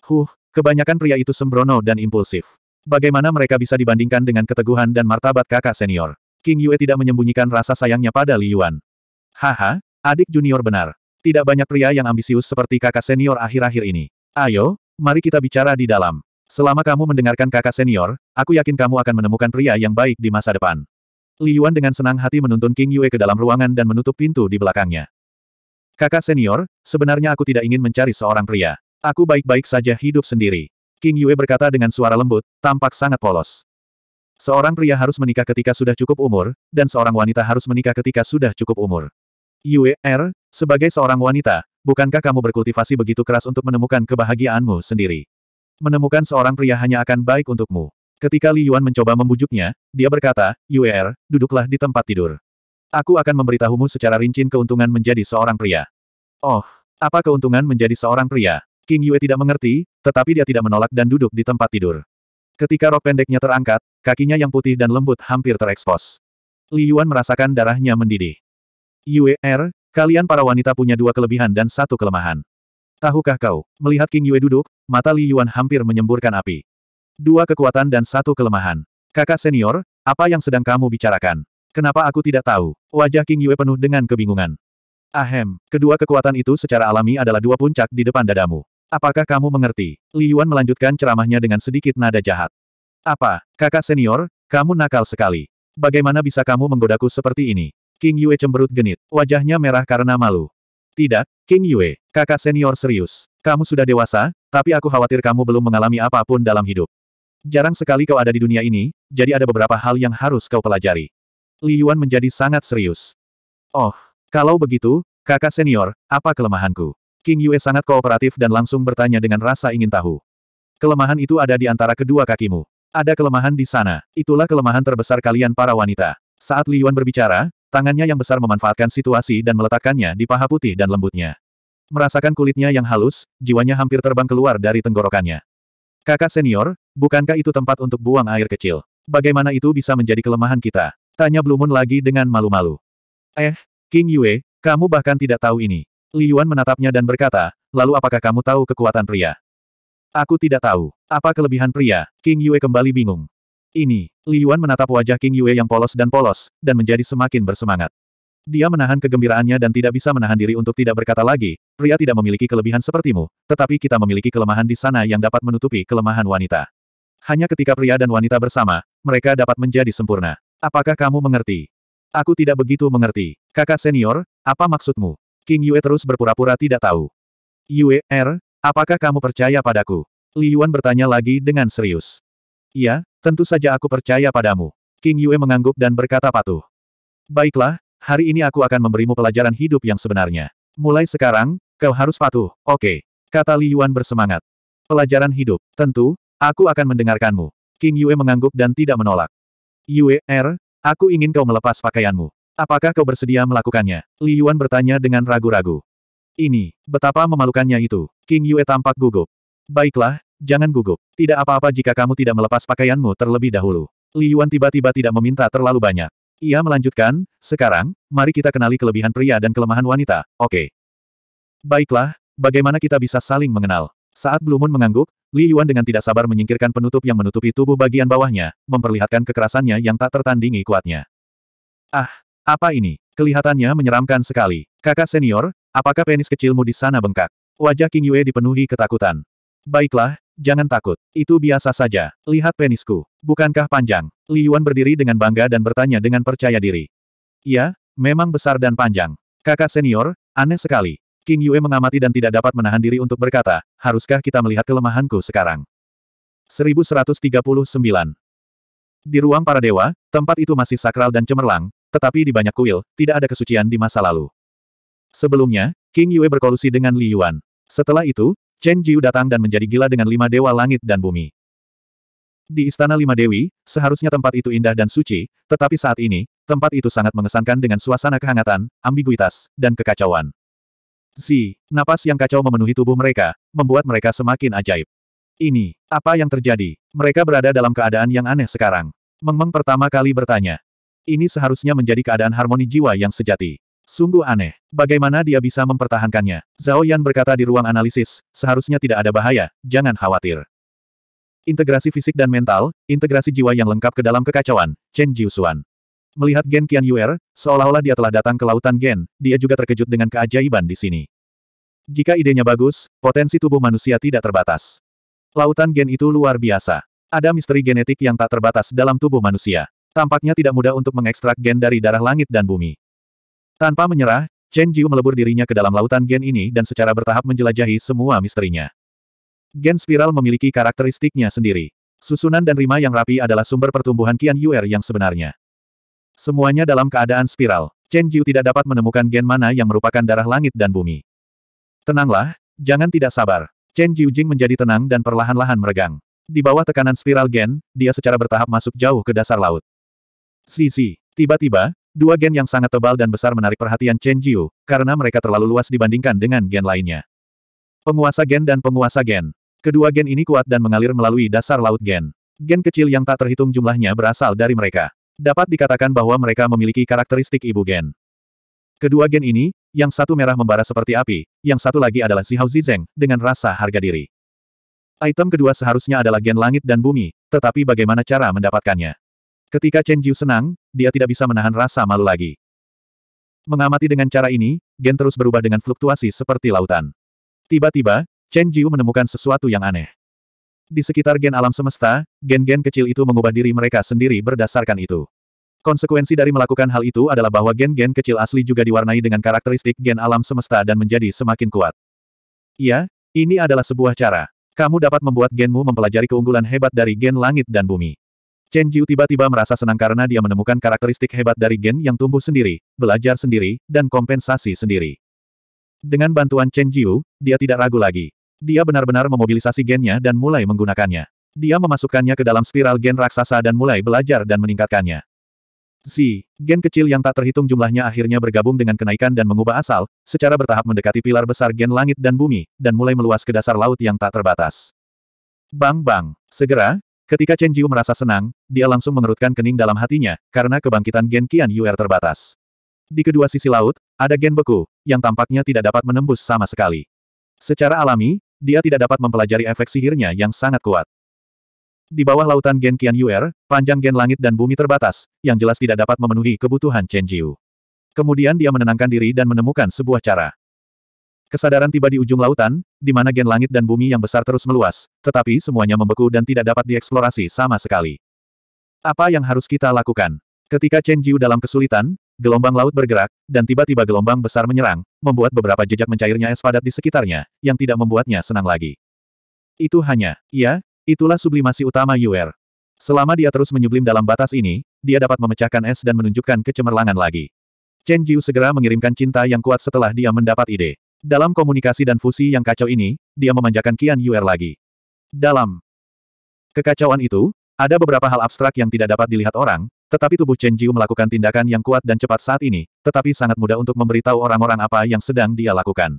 Huh, kebanyakan pria itu sembrono dan impulsif. Bagaimana mereka bisa dibandingkan dengan keteguhan dan martabat kakak senior? King Yue tidak menyembunyikan rasa sayangnya pada Li Yuan. Haha, adik junior benar. Tidak banyak pria yang ambisius seperti kakak senior akhir-akhir ini. Ayo, mari kita bicara di dalam. Selama kamu mendengarkan kakak senior, aku yakin kamu akan menemukan pria yang baik di masa depan. Li Yuan dengan senang hati menuntun King Yue ke dalam ruangan dan menutup pintu di belakangnya. Kakak senior, sebenarnya aku tidak ingin mencari seorang pria. Aku baik-baik saja hidup sendiri. King Yue berkata dengan suara lembut, tampak sangat polos. Seorang pria harus menikah ketika sudah cukup umur, dan seorang wanita harus menikah ketika sudah cukup umur. Yue, er sebagai seorang wanita, bukankah kamu berkultivasi begitu keras untuk menemukan kebahagiaanmu sendiri? Menemukan seorang pria hanya akan baik untukmu. Ketika Li Yuan mencoba membujuknya, dia berkata, Yue, er duduklah di tempat tidur. Aku akan memberitahumu secara rinci keuntungan menjadi seorang pria. Oh, apa keuntungan menjadi seorang pria? King Yue tidak mengerti, tetapi dia tidak menolak dan duduk di tempat tidur. Ketika rok pendeknya terangkat, kakinya yang putih dan lembut hampir terekspos. Li Yuan merasakan darahnya mendidih. Yue, er, kalian para wanita punya dua kelebihan dan satu kelemahan. Tahukah kau, melihat King Yue duduk, mata Li Yuan hampir menyemburkan api. Dua kekuatan dan satu kelemahan. Kakak senior, apa yang sedang kamu bicarakan? Kenapa aku tidak tahu? Wajah King Yue penuh dengan kebingungan. Ahem, kedua kekuatan itu secara alami adalah dua puncak di depan dadamu. Apakah kamu mengerti? Li Yuan melanjutkan ceramahnya dengan sedikit nada jahat. Apa, kakak senior, kamu nakal sekali. Bagaimana bisa kamu menggodaku seperti ini? King Yue cemberut genit, wajahnya merah karena malu. Tidak, King Yue, kakak senior serius. Kamu sudah dewasa, tapi aku khawatir kamu belum mengalami apapun dalam hidup. Jarang sekali kau ada di dunia ini, jadi ada beberapa hal yang harus kau pelajari. Li Yuan menjadi sangat serius. Oh, kalau begitu, kakak senior, apa kelemahanku? King Yue sangat kooperatif dan langsung bertanya dengan rasa ingin tahu. Kelemahan itu ada di antara kedua kakimu. Ada kelemahan di sana. Itulah kelemahan terbesar kalian para wanita. Saat Li Yuan berbicara, tangannya yang besar memanfaatkan situasi dan meletakkannya di paha putih dan lembutnya. Merasakan kulitnya yang halus, jiwanya hampir terbang keluar dari tenggorokannya. Kakak senior, bukankah itu tempat untuk buang air kecil? Bagaimana itu bisa menjadi kelemahan kita? Tanya Blumun lagi dengan malu-malu. Eh, King Yue, kamu bahkan tidak tahu ini. Li Yuan menatapnya dan berkata, lalu apakah kamu tahu kekuatan pria? Aku tidak tahu. Apa kelebihan pria? King Yue kembali bingung. Ini, Li Yuan menatap wajah King Yue yang polos dan polos, dan menjadi semakin bersemangat. Dia menahan kegembiraannya dan tidak bisa menahan diri untuk tidak berkata lagi, pria tidak memiliki kelebihan sepertimu, tetapi kita memiliki kelemahan di sana yang dapat menutupi kelemahan wanita. Hanya ketika pria dan wanita bersama, mereka dapat menjadi sempurna. Apakah kamu mengerti? Aku tidak begitu mengerti. Kakak senior, apa maksudmu? King Yue terus berpura-pura tidak tahu. Yue, Er, apakah kamu percaya padaku? Li Yuan bertanya lagi dengan serius. Ya, tentu saja aku percaya padamu. King Yue mengangguk dan berkata patuh. Baiklah, hari ini aku akan memberimu pelajaran hidup yang sebenarnya. Mulai sekarang, kau harus patuh, oke. Okay. Kata Li Yuan bersemangat. Pelajaran hidup, tentu, aku akan mendengarkanmu. King Yue mengangguk dan tidak menolak. Yue, Er, aku ingin kau melepas pakaianmu. Apakah kau bersedia melakukannya? Li Yuan bertanya dengan ragu-ragu. Ini, betapa memalukannya itu. King Yue tampak gugup. Baiklah, jangan gugup. Tidak apa-apa jika kamu tidak melepas pakaianmu terlebih dahulu. Li Yuan tiba-tiba tidak meminta terlalu banyak. Ia melanjutkan, sekarang, mari kita kenali kelebihan pria dan kelemahan wanita, oke. Okay. Baiklah, bagaimana kita bisa saling mengenal? Saat Blue Moon mengangguk, Li Yuan dengan tidak sabar menyingkirkan penutup yang menutupi tubuh bagian bawahnya, memperlihatkan kekerasannya yang tak tertandingi kuatnya. Ah, apa ini? Kelihatannya menyeramkan sekali. Kakak senior, apakah penis kecilmu di sana bengkak? Wajah King Yue dipenuhi ketakutan. Baiklah, jangan takut. Itu biasa saja. Lihat penisku. Bukankah panjang? Li Yuan berdiri dengan bangga dan bertanya dengan percaya diri. Ya, memang besar dan panjang. Kakak senior, aneh sekali. King Yue mengamati dan tidak dapat menahan diri untuk berkata, haruskah kita melihat kelemahanku sekarang? 1139 Di ruang para dewa, tempat itu masih sakral dan cemerlang, tetapi di banyak kuil, tidak ada kesucian di masa lalu. Sebelumnya, King Yue berkolusi dengan Li Yuan. Setelah itu, Chen Jiu datang dan menjadi gila dengan lima dewa langit dan bumi. Di Istana Lima Dewi, seharusnya tempat itu indah dan suci, tetapi saat ini, tempat itu sangat mengesankan dengan suasana kehangatan, ambiguitas, dan kekacauan. Si napas yang kacau memenuhi tubuh mereka, membuat mereka semakin ajaib. Ini, apa yang terjadi? Mereka berada dalam keadaan yang aneh sekarang. Mengmeng pertama kali bertanya. Ini seharusnya menjadi keadaan harmoni jiwa yang sejati. Sungguh aneh. Bagaimana dia bisa mempertahankannya? Zhao Yan berkata di ruang analisis, seharusnya tidak ada bahaya, jangan khawatir. Integrasi fisik dan mental, integrasi jiwa yang lengkap ke dalam kekacauan, Chen Jiusuan. Melihat Gen Qian Yuer, seolah-olah dia telah datang ke lautan Gen, dia juga terkejut dengan keajaiban di sini. Jika idenya bagus, potensi tubuh manusia tidak terbatas. Lautan Gen itu luar biasa. Ada misteri genetik yang tak terbatas dalam tubuh manusia. Tampaknya tidak mudah untuk mengekstrak gen dari darah langit dan bumi. Tanpa menyerah, Chen Jiu melebur dirinya ke dalam lautan gen ini dan secara bertahap menjelajahi semua misterinya. Gen spiral memiliki karakteristiknya sendiri. Susunan dan rima yang rapi adalah sumber pertumbuhan Qian Yuer yang sebenarnya. Semuanya dalam keadaan spiral. Chen Jiu tidak dapat menemukan gen mana yang merupakan darah langit dan bumi. Tenanglah, jangan tidak sabar. Chen Jiu Jing menjadi tenang dan perlahan-lahan meregang. Di bawah tekanan spiral gen, dia secara bertahap masuk jauh ke dasar laut. Sisi. Tiba-tiba, dua gen yang sangat tebal dan besar menarik perhatian Chen Jiu, karena mereka terlalu luas dibandingkan dengan gen lainnya. Penguasa gen dan penguasa gen. Kedua gen ini kuat dan mengalir melalui dasar laut gen. Gen kecil yang tak terhitung jumlahnya berasal dari mereka. Dapat dikatakan bahwa mereka memiliki karakteristik ibu gen. Kedua gen ini, yang satu merah membara seperti api, yang satu lagi adalah Hao Zizeng, dengan rasa harga diri. Item kedua seharusnya adalah gen langit dan bumi, tetapi bagaimana cara mendapatkannya? Ketika Chen Jiu senang, dia tidak bisa menahan rasa malu lagi. Mengamati dengan cara ini, Gen terus berubah dengan fluktuasi seperti lautan. Tiba-tiba, Chen Jiu menemukan sesuatu yang aneh. Di sekitar gen alam semesta, gen-gen kecil itu mengubah diri mereka sendiri berdasarkan itu. Konsekuensi dari melakukan hal itu adalah bahwa gen-gen kecil asli juga diwarnai dengan karakteristik gen alam semesta dan menjadi semakin kuat. Iya, ini adalah sebuah cara. Kamu dapat membuat genmu mempelajari keunggulan hebat dari gen langit dan bumi. Chen Jiu tiba-tiba merasa senang karena dia menemukan karakteristik hebat dari gen yang tumbuh sendiri, belajar sendiri, dan kompensasi sendiri. Dengan bantuan Chen Jiu, dia tidak ragu lagi. Dia benar-benar memobilisasi gennya dan mulai menggunakannya. Dia memasukkannya ke dalam spiral gen raksasa dan mulai belajar dan meningkatkannya. Si gen kecil yang tak terhitung jumlahnya akhirnya bergabung dengan kenaikan dan mengubah asal, secara bertahap mendekati pilar besar gen langit dan bumi, dan mulai meluas ke dasar laut yang tak terbatas. Bang-bang. Segera, Ketika Chen Jiu merasa senang, dia langsung mengerutkan kening dalam hatinya, karena kebangkitan gen Qian Yuer terbatas. Di kedua sisi laut, ada gen beku, yang tampaknya tidak dapat menembus sama sekali. Secara alami, dia tidak dapat mempelajari efek sihirnya yang sangat kuat. Di bawah lautan gen Qian Yuer, panjang gen langit dan bumi terbatas, yang jelas tidak dapat memenuhi kebutuhan Chen Jiu. Kemudian dia menenangkan diri dan menemukan sebuah cara. Kesadaran tiba di ujung lautan, di mana gen langit dan bumi yang besar terus meluas, tetapi semuanya membeku dan tidak dapat dieksplorasi sama sekali. Apa yang harus kita lakukan? Ketika Chen Jiu dalam kesulitan, gelombang laut bergerak, dan tiba-tiba gelombang besar menyerang, membuat beberapa jejak mencairnya es padat di sekitarnya, yang tidak membuatnya senang lagi. Itu hanya, ya, itulah sublimasi utama Yuer. Selama dia terus menyublim dalam batas ini, dia dapat memecahkan es dan menunjukkan kecemerlangan lagi. Chen Jiu segera mengirimkan cinta yang kuat setelah dia mendapat ide. Dalam komunikasi dan fusi yang kacau ini, dia memanjakan Qian Yuer lagi. Dalam kekacauan itu, ada beberapa hal abstrak yang tidak dapat dilihat orang, tetapi tubuh Chen Jiu melakukan tindakan yang kuat dan cepat saat ini, tetapi sangat mudah untuk memberitahu orang-orang apa yang sedang dia lakukan.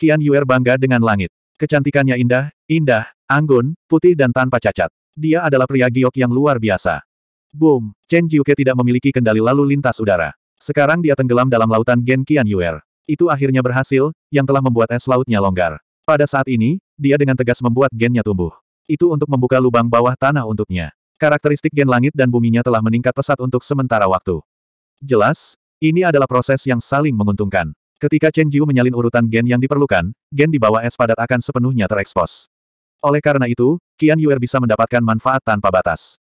Qian Yuer bangga dengan langit. Kecantikannya indah, indah, anggun, putih dan tanpa cacat. Dia adalah pria giok yang luar biasa. Boom! Chen Jiuke tidak memiliki kendali lalu lintas udara. Sekarang dia tenggelam dalam lautan Gen Qian Yuer. Itu akhirnya berhasil, yang telah membuat es lautnya longgar. Pada saat ini, dia dengan tegas membuat gennya tumbuh. Itu untuk membuka lubang bawah tanah untuknya. Karakteristik gen langit dan buminya telah meningkat pesat untuk sementara waktu. Jelas, ini adalah proses yang saling menguntungkan. Ketika Chen Jiu menyalin urutan gen yang diperlukan, gen di bawah es padat akan sepenuhnya terekspos. Oleh karena itu, Qian Yuer bisa mendapatkan manfaat tanpa batas.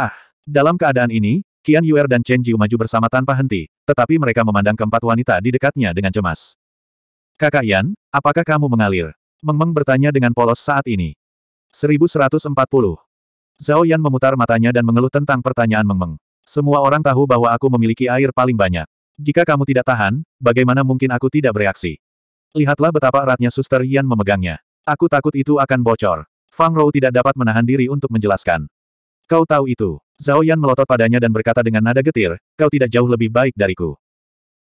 Ah, dalam keadaan ini, Qian Yuer dan Chen Jiu maju bersama tanpa henti, tetapi mereka memandang keempat wanita di dekatnya dengan cemas. Kakak Yan, apakah kamu mengalir? Meng Meng bertanya dengan polos saat ini. 1140. Zhao Yan memutar matanya dan mengeluh tentang pertanyaan Meng Meng. Semua orang tahu bahwa aku memiliki air paling banyak. Jika kamu tidak tahan, bagaimana mungkin aku tidak bereaksi? Lihatlah betapa eratnya suster Yan memegangnya. Aku takut itu akan bocor. Fang Rou tidak dapat menahan diri untuk menjelaskan. Kau tahu itu. Zhao Yan melotot padanya dan berkata dengan nada getir, kau tidak jauh lebih baik dariku.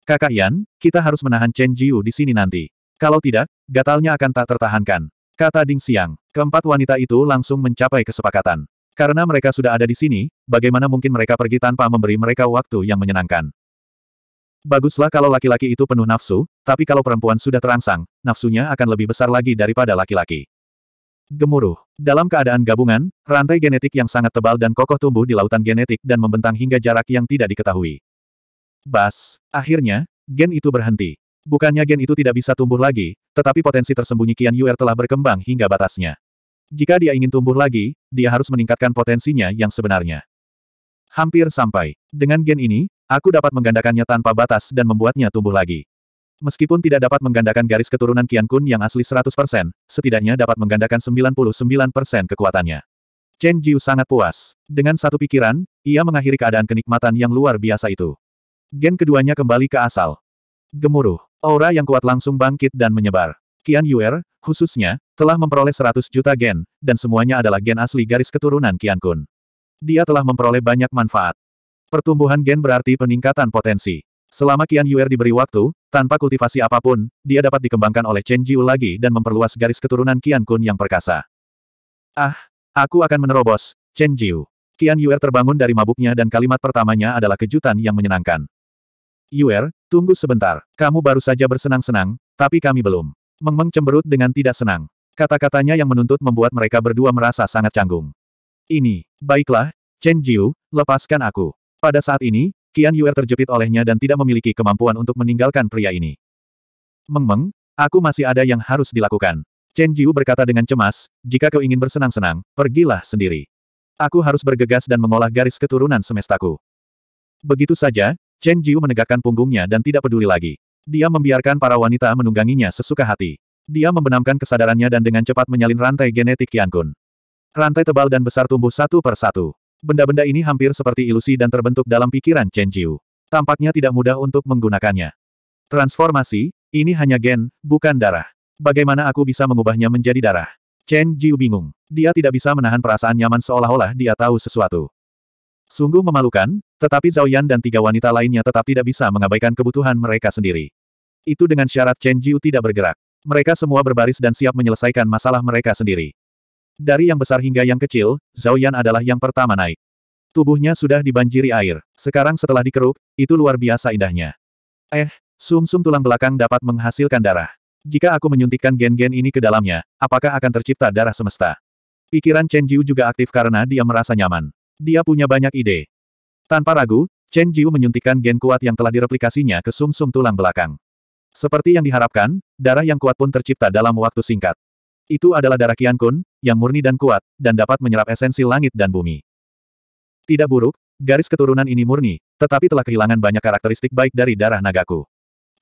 Kakak Yan, kita harus menahan Chen Jiu di sini nanti. Kalau tidak, gatalnya akan tak tertahankan. Kata Ding Xiang, keempat wanita itu langsung mencapai kesepakatan. Karena mereka sudah ada di sini, bagaimana mungkin mereka pergi tanpa memberi mereka waktu yang menyenangkan. Baguslah kalau laki-laki itu penuh nafsu, tapi kalau perempuan sudah terangsang, nafsunya akan lebih besar lagi daripada laki-laki. Gemuruh. Dalam keadaan gabungan, rantai genetik yang sangat tebal dan kokoh tumbuh di lautan genetik dan membentang hingga jarak yang tidak diketahui. Bas, akhirnya, gen itu berhenti. Bukannya gen itu tidak bisa tumbuh lagi, tetapi potensi tersembunyi Kian Yuer telah berkembang hingga batasnya. Jika dia ingin tumbuh lagi, dia harus meningkatkan potensinya yang sebenarnya. Hampir sampai. Dengan gen ini, aku dapat menggandakannya tanpa batas dan membuatnya tumbuh lagi. Meskipun tidak dapat menggandakan garis keturunan Qian Kun yang asli 100%, setidaknya dapat menggandakan 99% kekuatannya. Chen Jiu sangat puas. Dengan satu pikiran, ia mengakhiri keadaan kenikmatan yang luar biasa itu. Gen keduanya kembali ke asal. Gemuruh. Aura yang kuat langsung bangkit dan menyebar. Qian Yuer, khususnya, telah memperoleh 100 juta gen, dan semuanya adalah gen asli garis keturunan Qian Kun. Dia telah memperoleh banyak manfaat. Pertumbuhan gen berarti peningkatan potensi. Selama Qian Yuer diberi waktu, tanpa kultivasi apapun, dia dapat dikembangkan oleh Chen Jiu lagi dan memperluas garis keturunan Qian Kun yang perkasa. Ah, aku akan menerobos, Chen Jiu. Qian Yuer terbangun dari mabuknya dan kalimat pertamanya adalah kejutan yang menyenangkan. Yuer, tunggu sebentar. Kamu baru saja bersenang-senang, tapi kami belum. -meng cemberut dengan tidak senang. Kata-katanya yang menuntut membuat mereka berdua merasa sangat canggung. Ini, baiklah, Chen Jiu, lepaskan aku. Pada saat ini, Kian Yuer terjepit olehnya dan tidak memiliki kemampuan untuk meninggalkan pria ini. Meng Meng, aku masih ada yang harus dilakukan. Chen Jiu berkata dengan cemas, jika kau ingin bersenang-senang, pergilah sendiri. Aku harus bergegas dan mengolah garis keturunan semestaku. Begitu saja, Chen Jiu menegakkan punggungnya dan tidak peduli lagi. Dia membiarkan para wanita menungganginya sesuka hati. Dia membenamkan kesadarannya dan dengan cepat menyalin rantai genetik Yan Kun. Rantai tebal dan besar tumbuh satu per satu. Benda-benda ini hampir seperti ilusi dan terbentuk dalam pikiran Chen Jiu. Tampaknya tidak mudah untuk menggunakannya. Transformasi, ini hanya gen, bukan darah. Bagaimana aku bisa mengubahnya menjadi darah? Chen Jiu bingung. Dia tidak bisa menahan perasaan nyaman seolah-olah dia tahu sesuatu. Sungguh memalukan, tetapi Zhao Yan dan tiga wanita lainnya tetap tidak bisa mengabaikan kebutuhan mereka sendiri. Itu dengan syarat Chen Jiu tidak bergerak. Mereka semua berbaris dan siap menyelesaikan masalah mereka sendiri. Dari yang besar hingga yang kecil, Zhao Yan adalah yang pertama naik. Tubuhnya sudah dibanjiri air. Sekarang setelah dikeruk, itu luar biasa indahnya. Eh, sum-sum tulang belakang dapat menghasilkan darah. Jika aku menyuntikkan gen-gen ini ke dalamnya, apakah akan tercipta darah semesta? Pikiran Chen Jiu juga aktif karena dia merasa nyaman. Dia punya banyak ide. Tanpa ragu, Chen Jiu menyuntikkan gen kuat yang telah direplikasinya ke sum-sum tulang belakang. Seperti yang diharapkan, darah yang kuat pun tercipta dalam waktu singkat. Itu adalah darah Kian Kun, yang murni dan kuat, dan dapat menyerap esensi langit dan bumi. Tidak buruk, garis keturunan ini murni, tetapi telah kehilangan banyak karakteristik baik dari darah nagaku.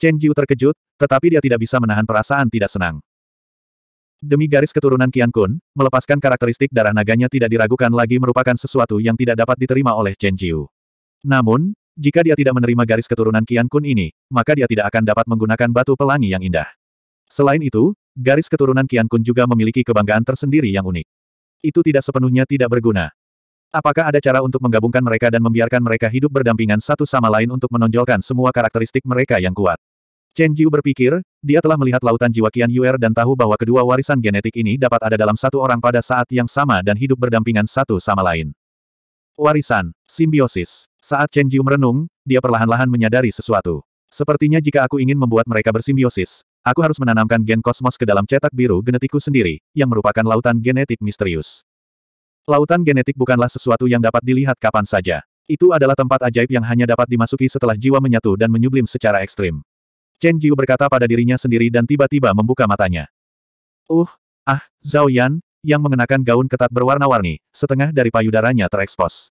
Chen Jiu terkejut, tetapi dia tidak bisa menahan perasaan tidak senang. Demi garis keturunan Kian Kun, melepaskan karakteristik darah naganya tidak diragukan lagi merupakan sesuatu yang tidak dapat diterima oleh Chen Jiu. Namun, jika dia tidak menerima garis keturunan Kian Kun ini, maka dia tidak akan dapat menggunakan batu pelangi yang indah. Selain itu, Garis keturunan Kian Kun juga memiliki kebanggaan tersendiri yang unik. Itu tidak sepenuhnya tidak berguna. Apakah ada cara untuk menggabungkan mereka dan membiarkan mereka hidup berdampingan satu sama lain untuk menonjolkan semua karakteristik mereka yang kuat? Chen Jiu berpikir, dia telah melihat lautan jiwa Kian Yuer dan tahu bahwa kedua warisan genetik ini dapat ada dalam satu orang pada saat yang sama dan hidup berdampingan satu sama lain. Warisan, simbiosis. Saat Chen Jiu merenung, dia perlahan-lahan menyadari sesuatu. Sepertinya jika aku ingin membuat mereka bersimbiosis, aku harus menanamkan gen kosmos ke dalam cetak biru genetiku sendiri, yang merupakan lautan genetik misterius. Lautan genetik bukanlah sesuatu yang dapat dilihat kapan saja. Itu adalah tempat ajaib yang hanya dapat dimasuki setelah jiwa menyatu dan menyublim secara ekstrim. Chen Jiu berkata pada dirinya sendiri dan tiba-tiba membuka matanya. Uh, ah, Zhao Yan, yang mengenakan gaun ketat berwarna-warni, setengah dari payudaranya terekspos.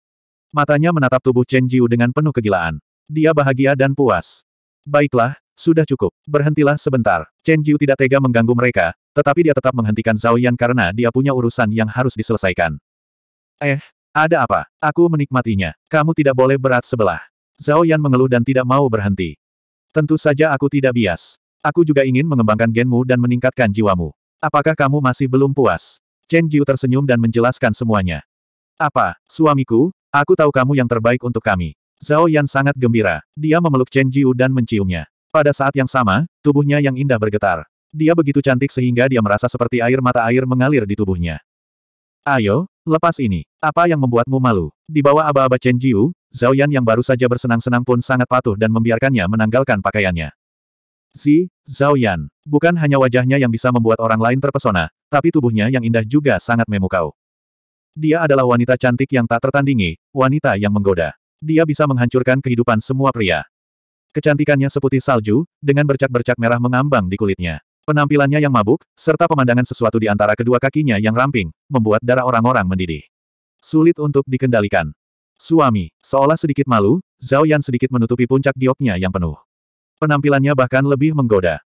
Matanya menatap tubuh Chen Jiu dengan penuh kegilaan. Dia bahagia dan puas. Baiklah, sudah cukup. Berhentilah sebentar. Chen Jiu tidak tega mengganggu mereka, tetapi dia tetap menghentikan Zhao Yan karena dia punya urusan yang harus diselesaikan. Eh, ada apa? Aku menikmatinya. Kamu tidak boleh berat sebelah. Zhao Yan mengeluh dan tidak mau berhenti. Tentu saja aku tidak bias. Aku juga ingin mengembangkan genmu dan meningkatkan jiwamu. Apakah kamu masih belum puas? Chen Jiu tersenyum dan menjelaskan semuanya. Apa, suamiku, aku tahu kamu yang terbaik untuk kami. Zhao Yan sangat gembira. Dia memeluk Chen Jiu dan menciumnya. Pada saat yang sama, tubuhnya yang indah bergetar. Dia begitu cantik sehingga dia merasa seperti air mata air mengalir di tubuhnya. Ayo, lepas ini. Apa yang membuatmu malu? Di bawah aba-aba Chen Jiu, Zhao Yan yang baru saja bersenang-senang pun sangat patuh dan membiarkannya menanggalkan pakaiannya. Si, Zhao Yan. Bukan hanya wajahnya yang bisa membuat orang lain terpesona, tapi tubuhnya yang indah juga sangat memukau. Dia adalah wanita cantik yang tak tertandingi, wanita yang menggoda. Dia bisa menghancurkan kehidupan semua pria. Kecantikannya seputih salju, dengan bercak-bercak merah mengambang di kulitnya. Penampilannya yang mabuk, serta pemandangan sesuatu di antara kedua kakinya yang ramping, membuat darah orang-orang mendidih. Sulit untuk dikendalikan. Suami, seolah sedikit malu, Zhao Yan sedikit menutupi puncak gioknya yang penuh. Penampilannya bahkan lebih menggoda.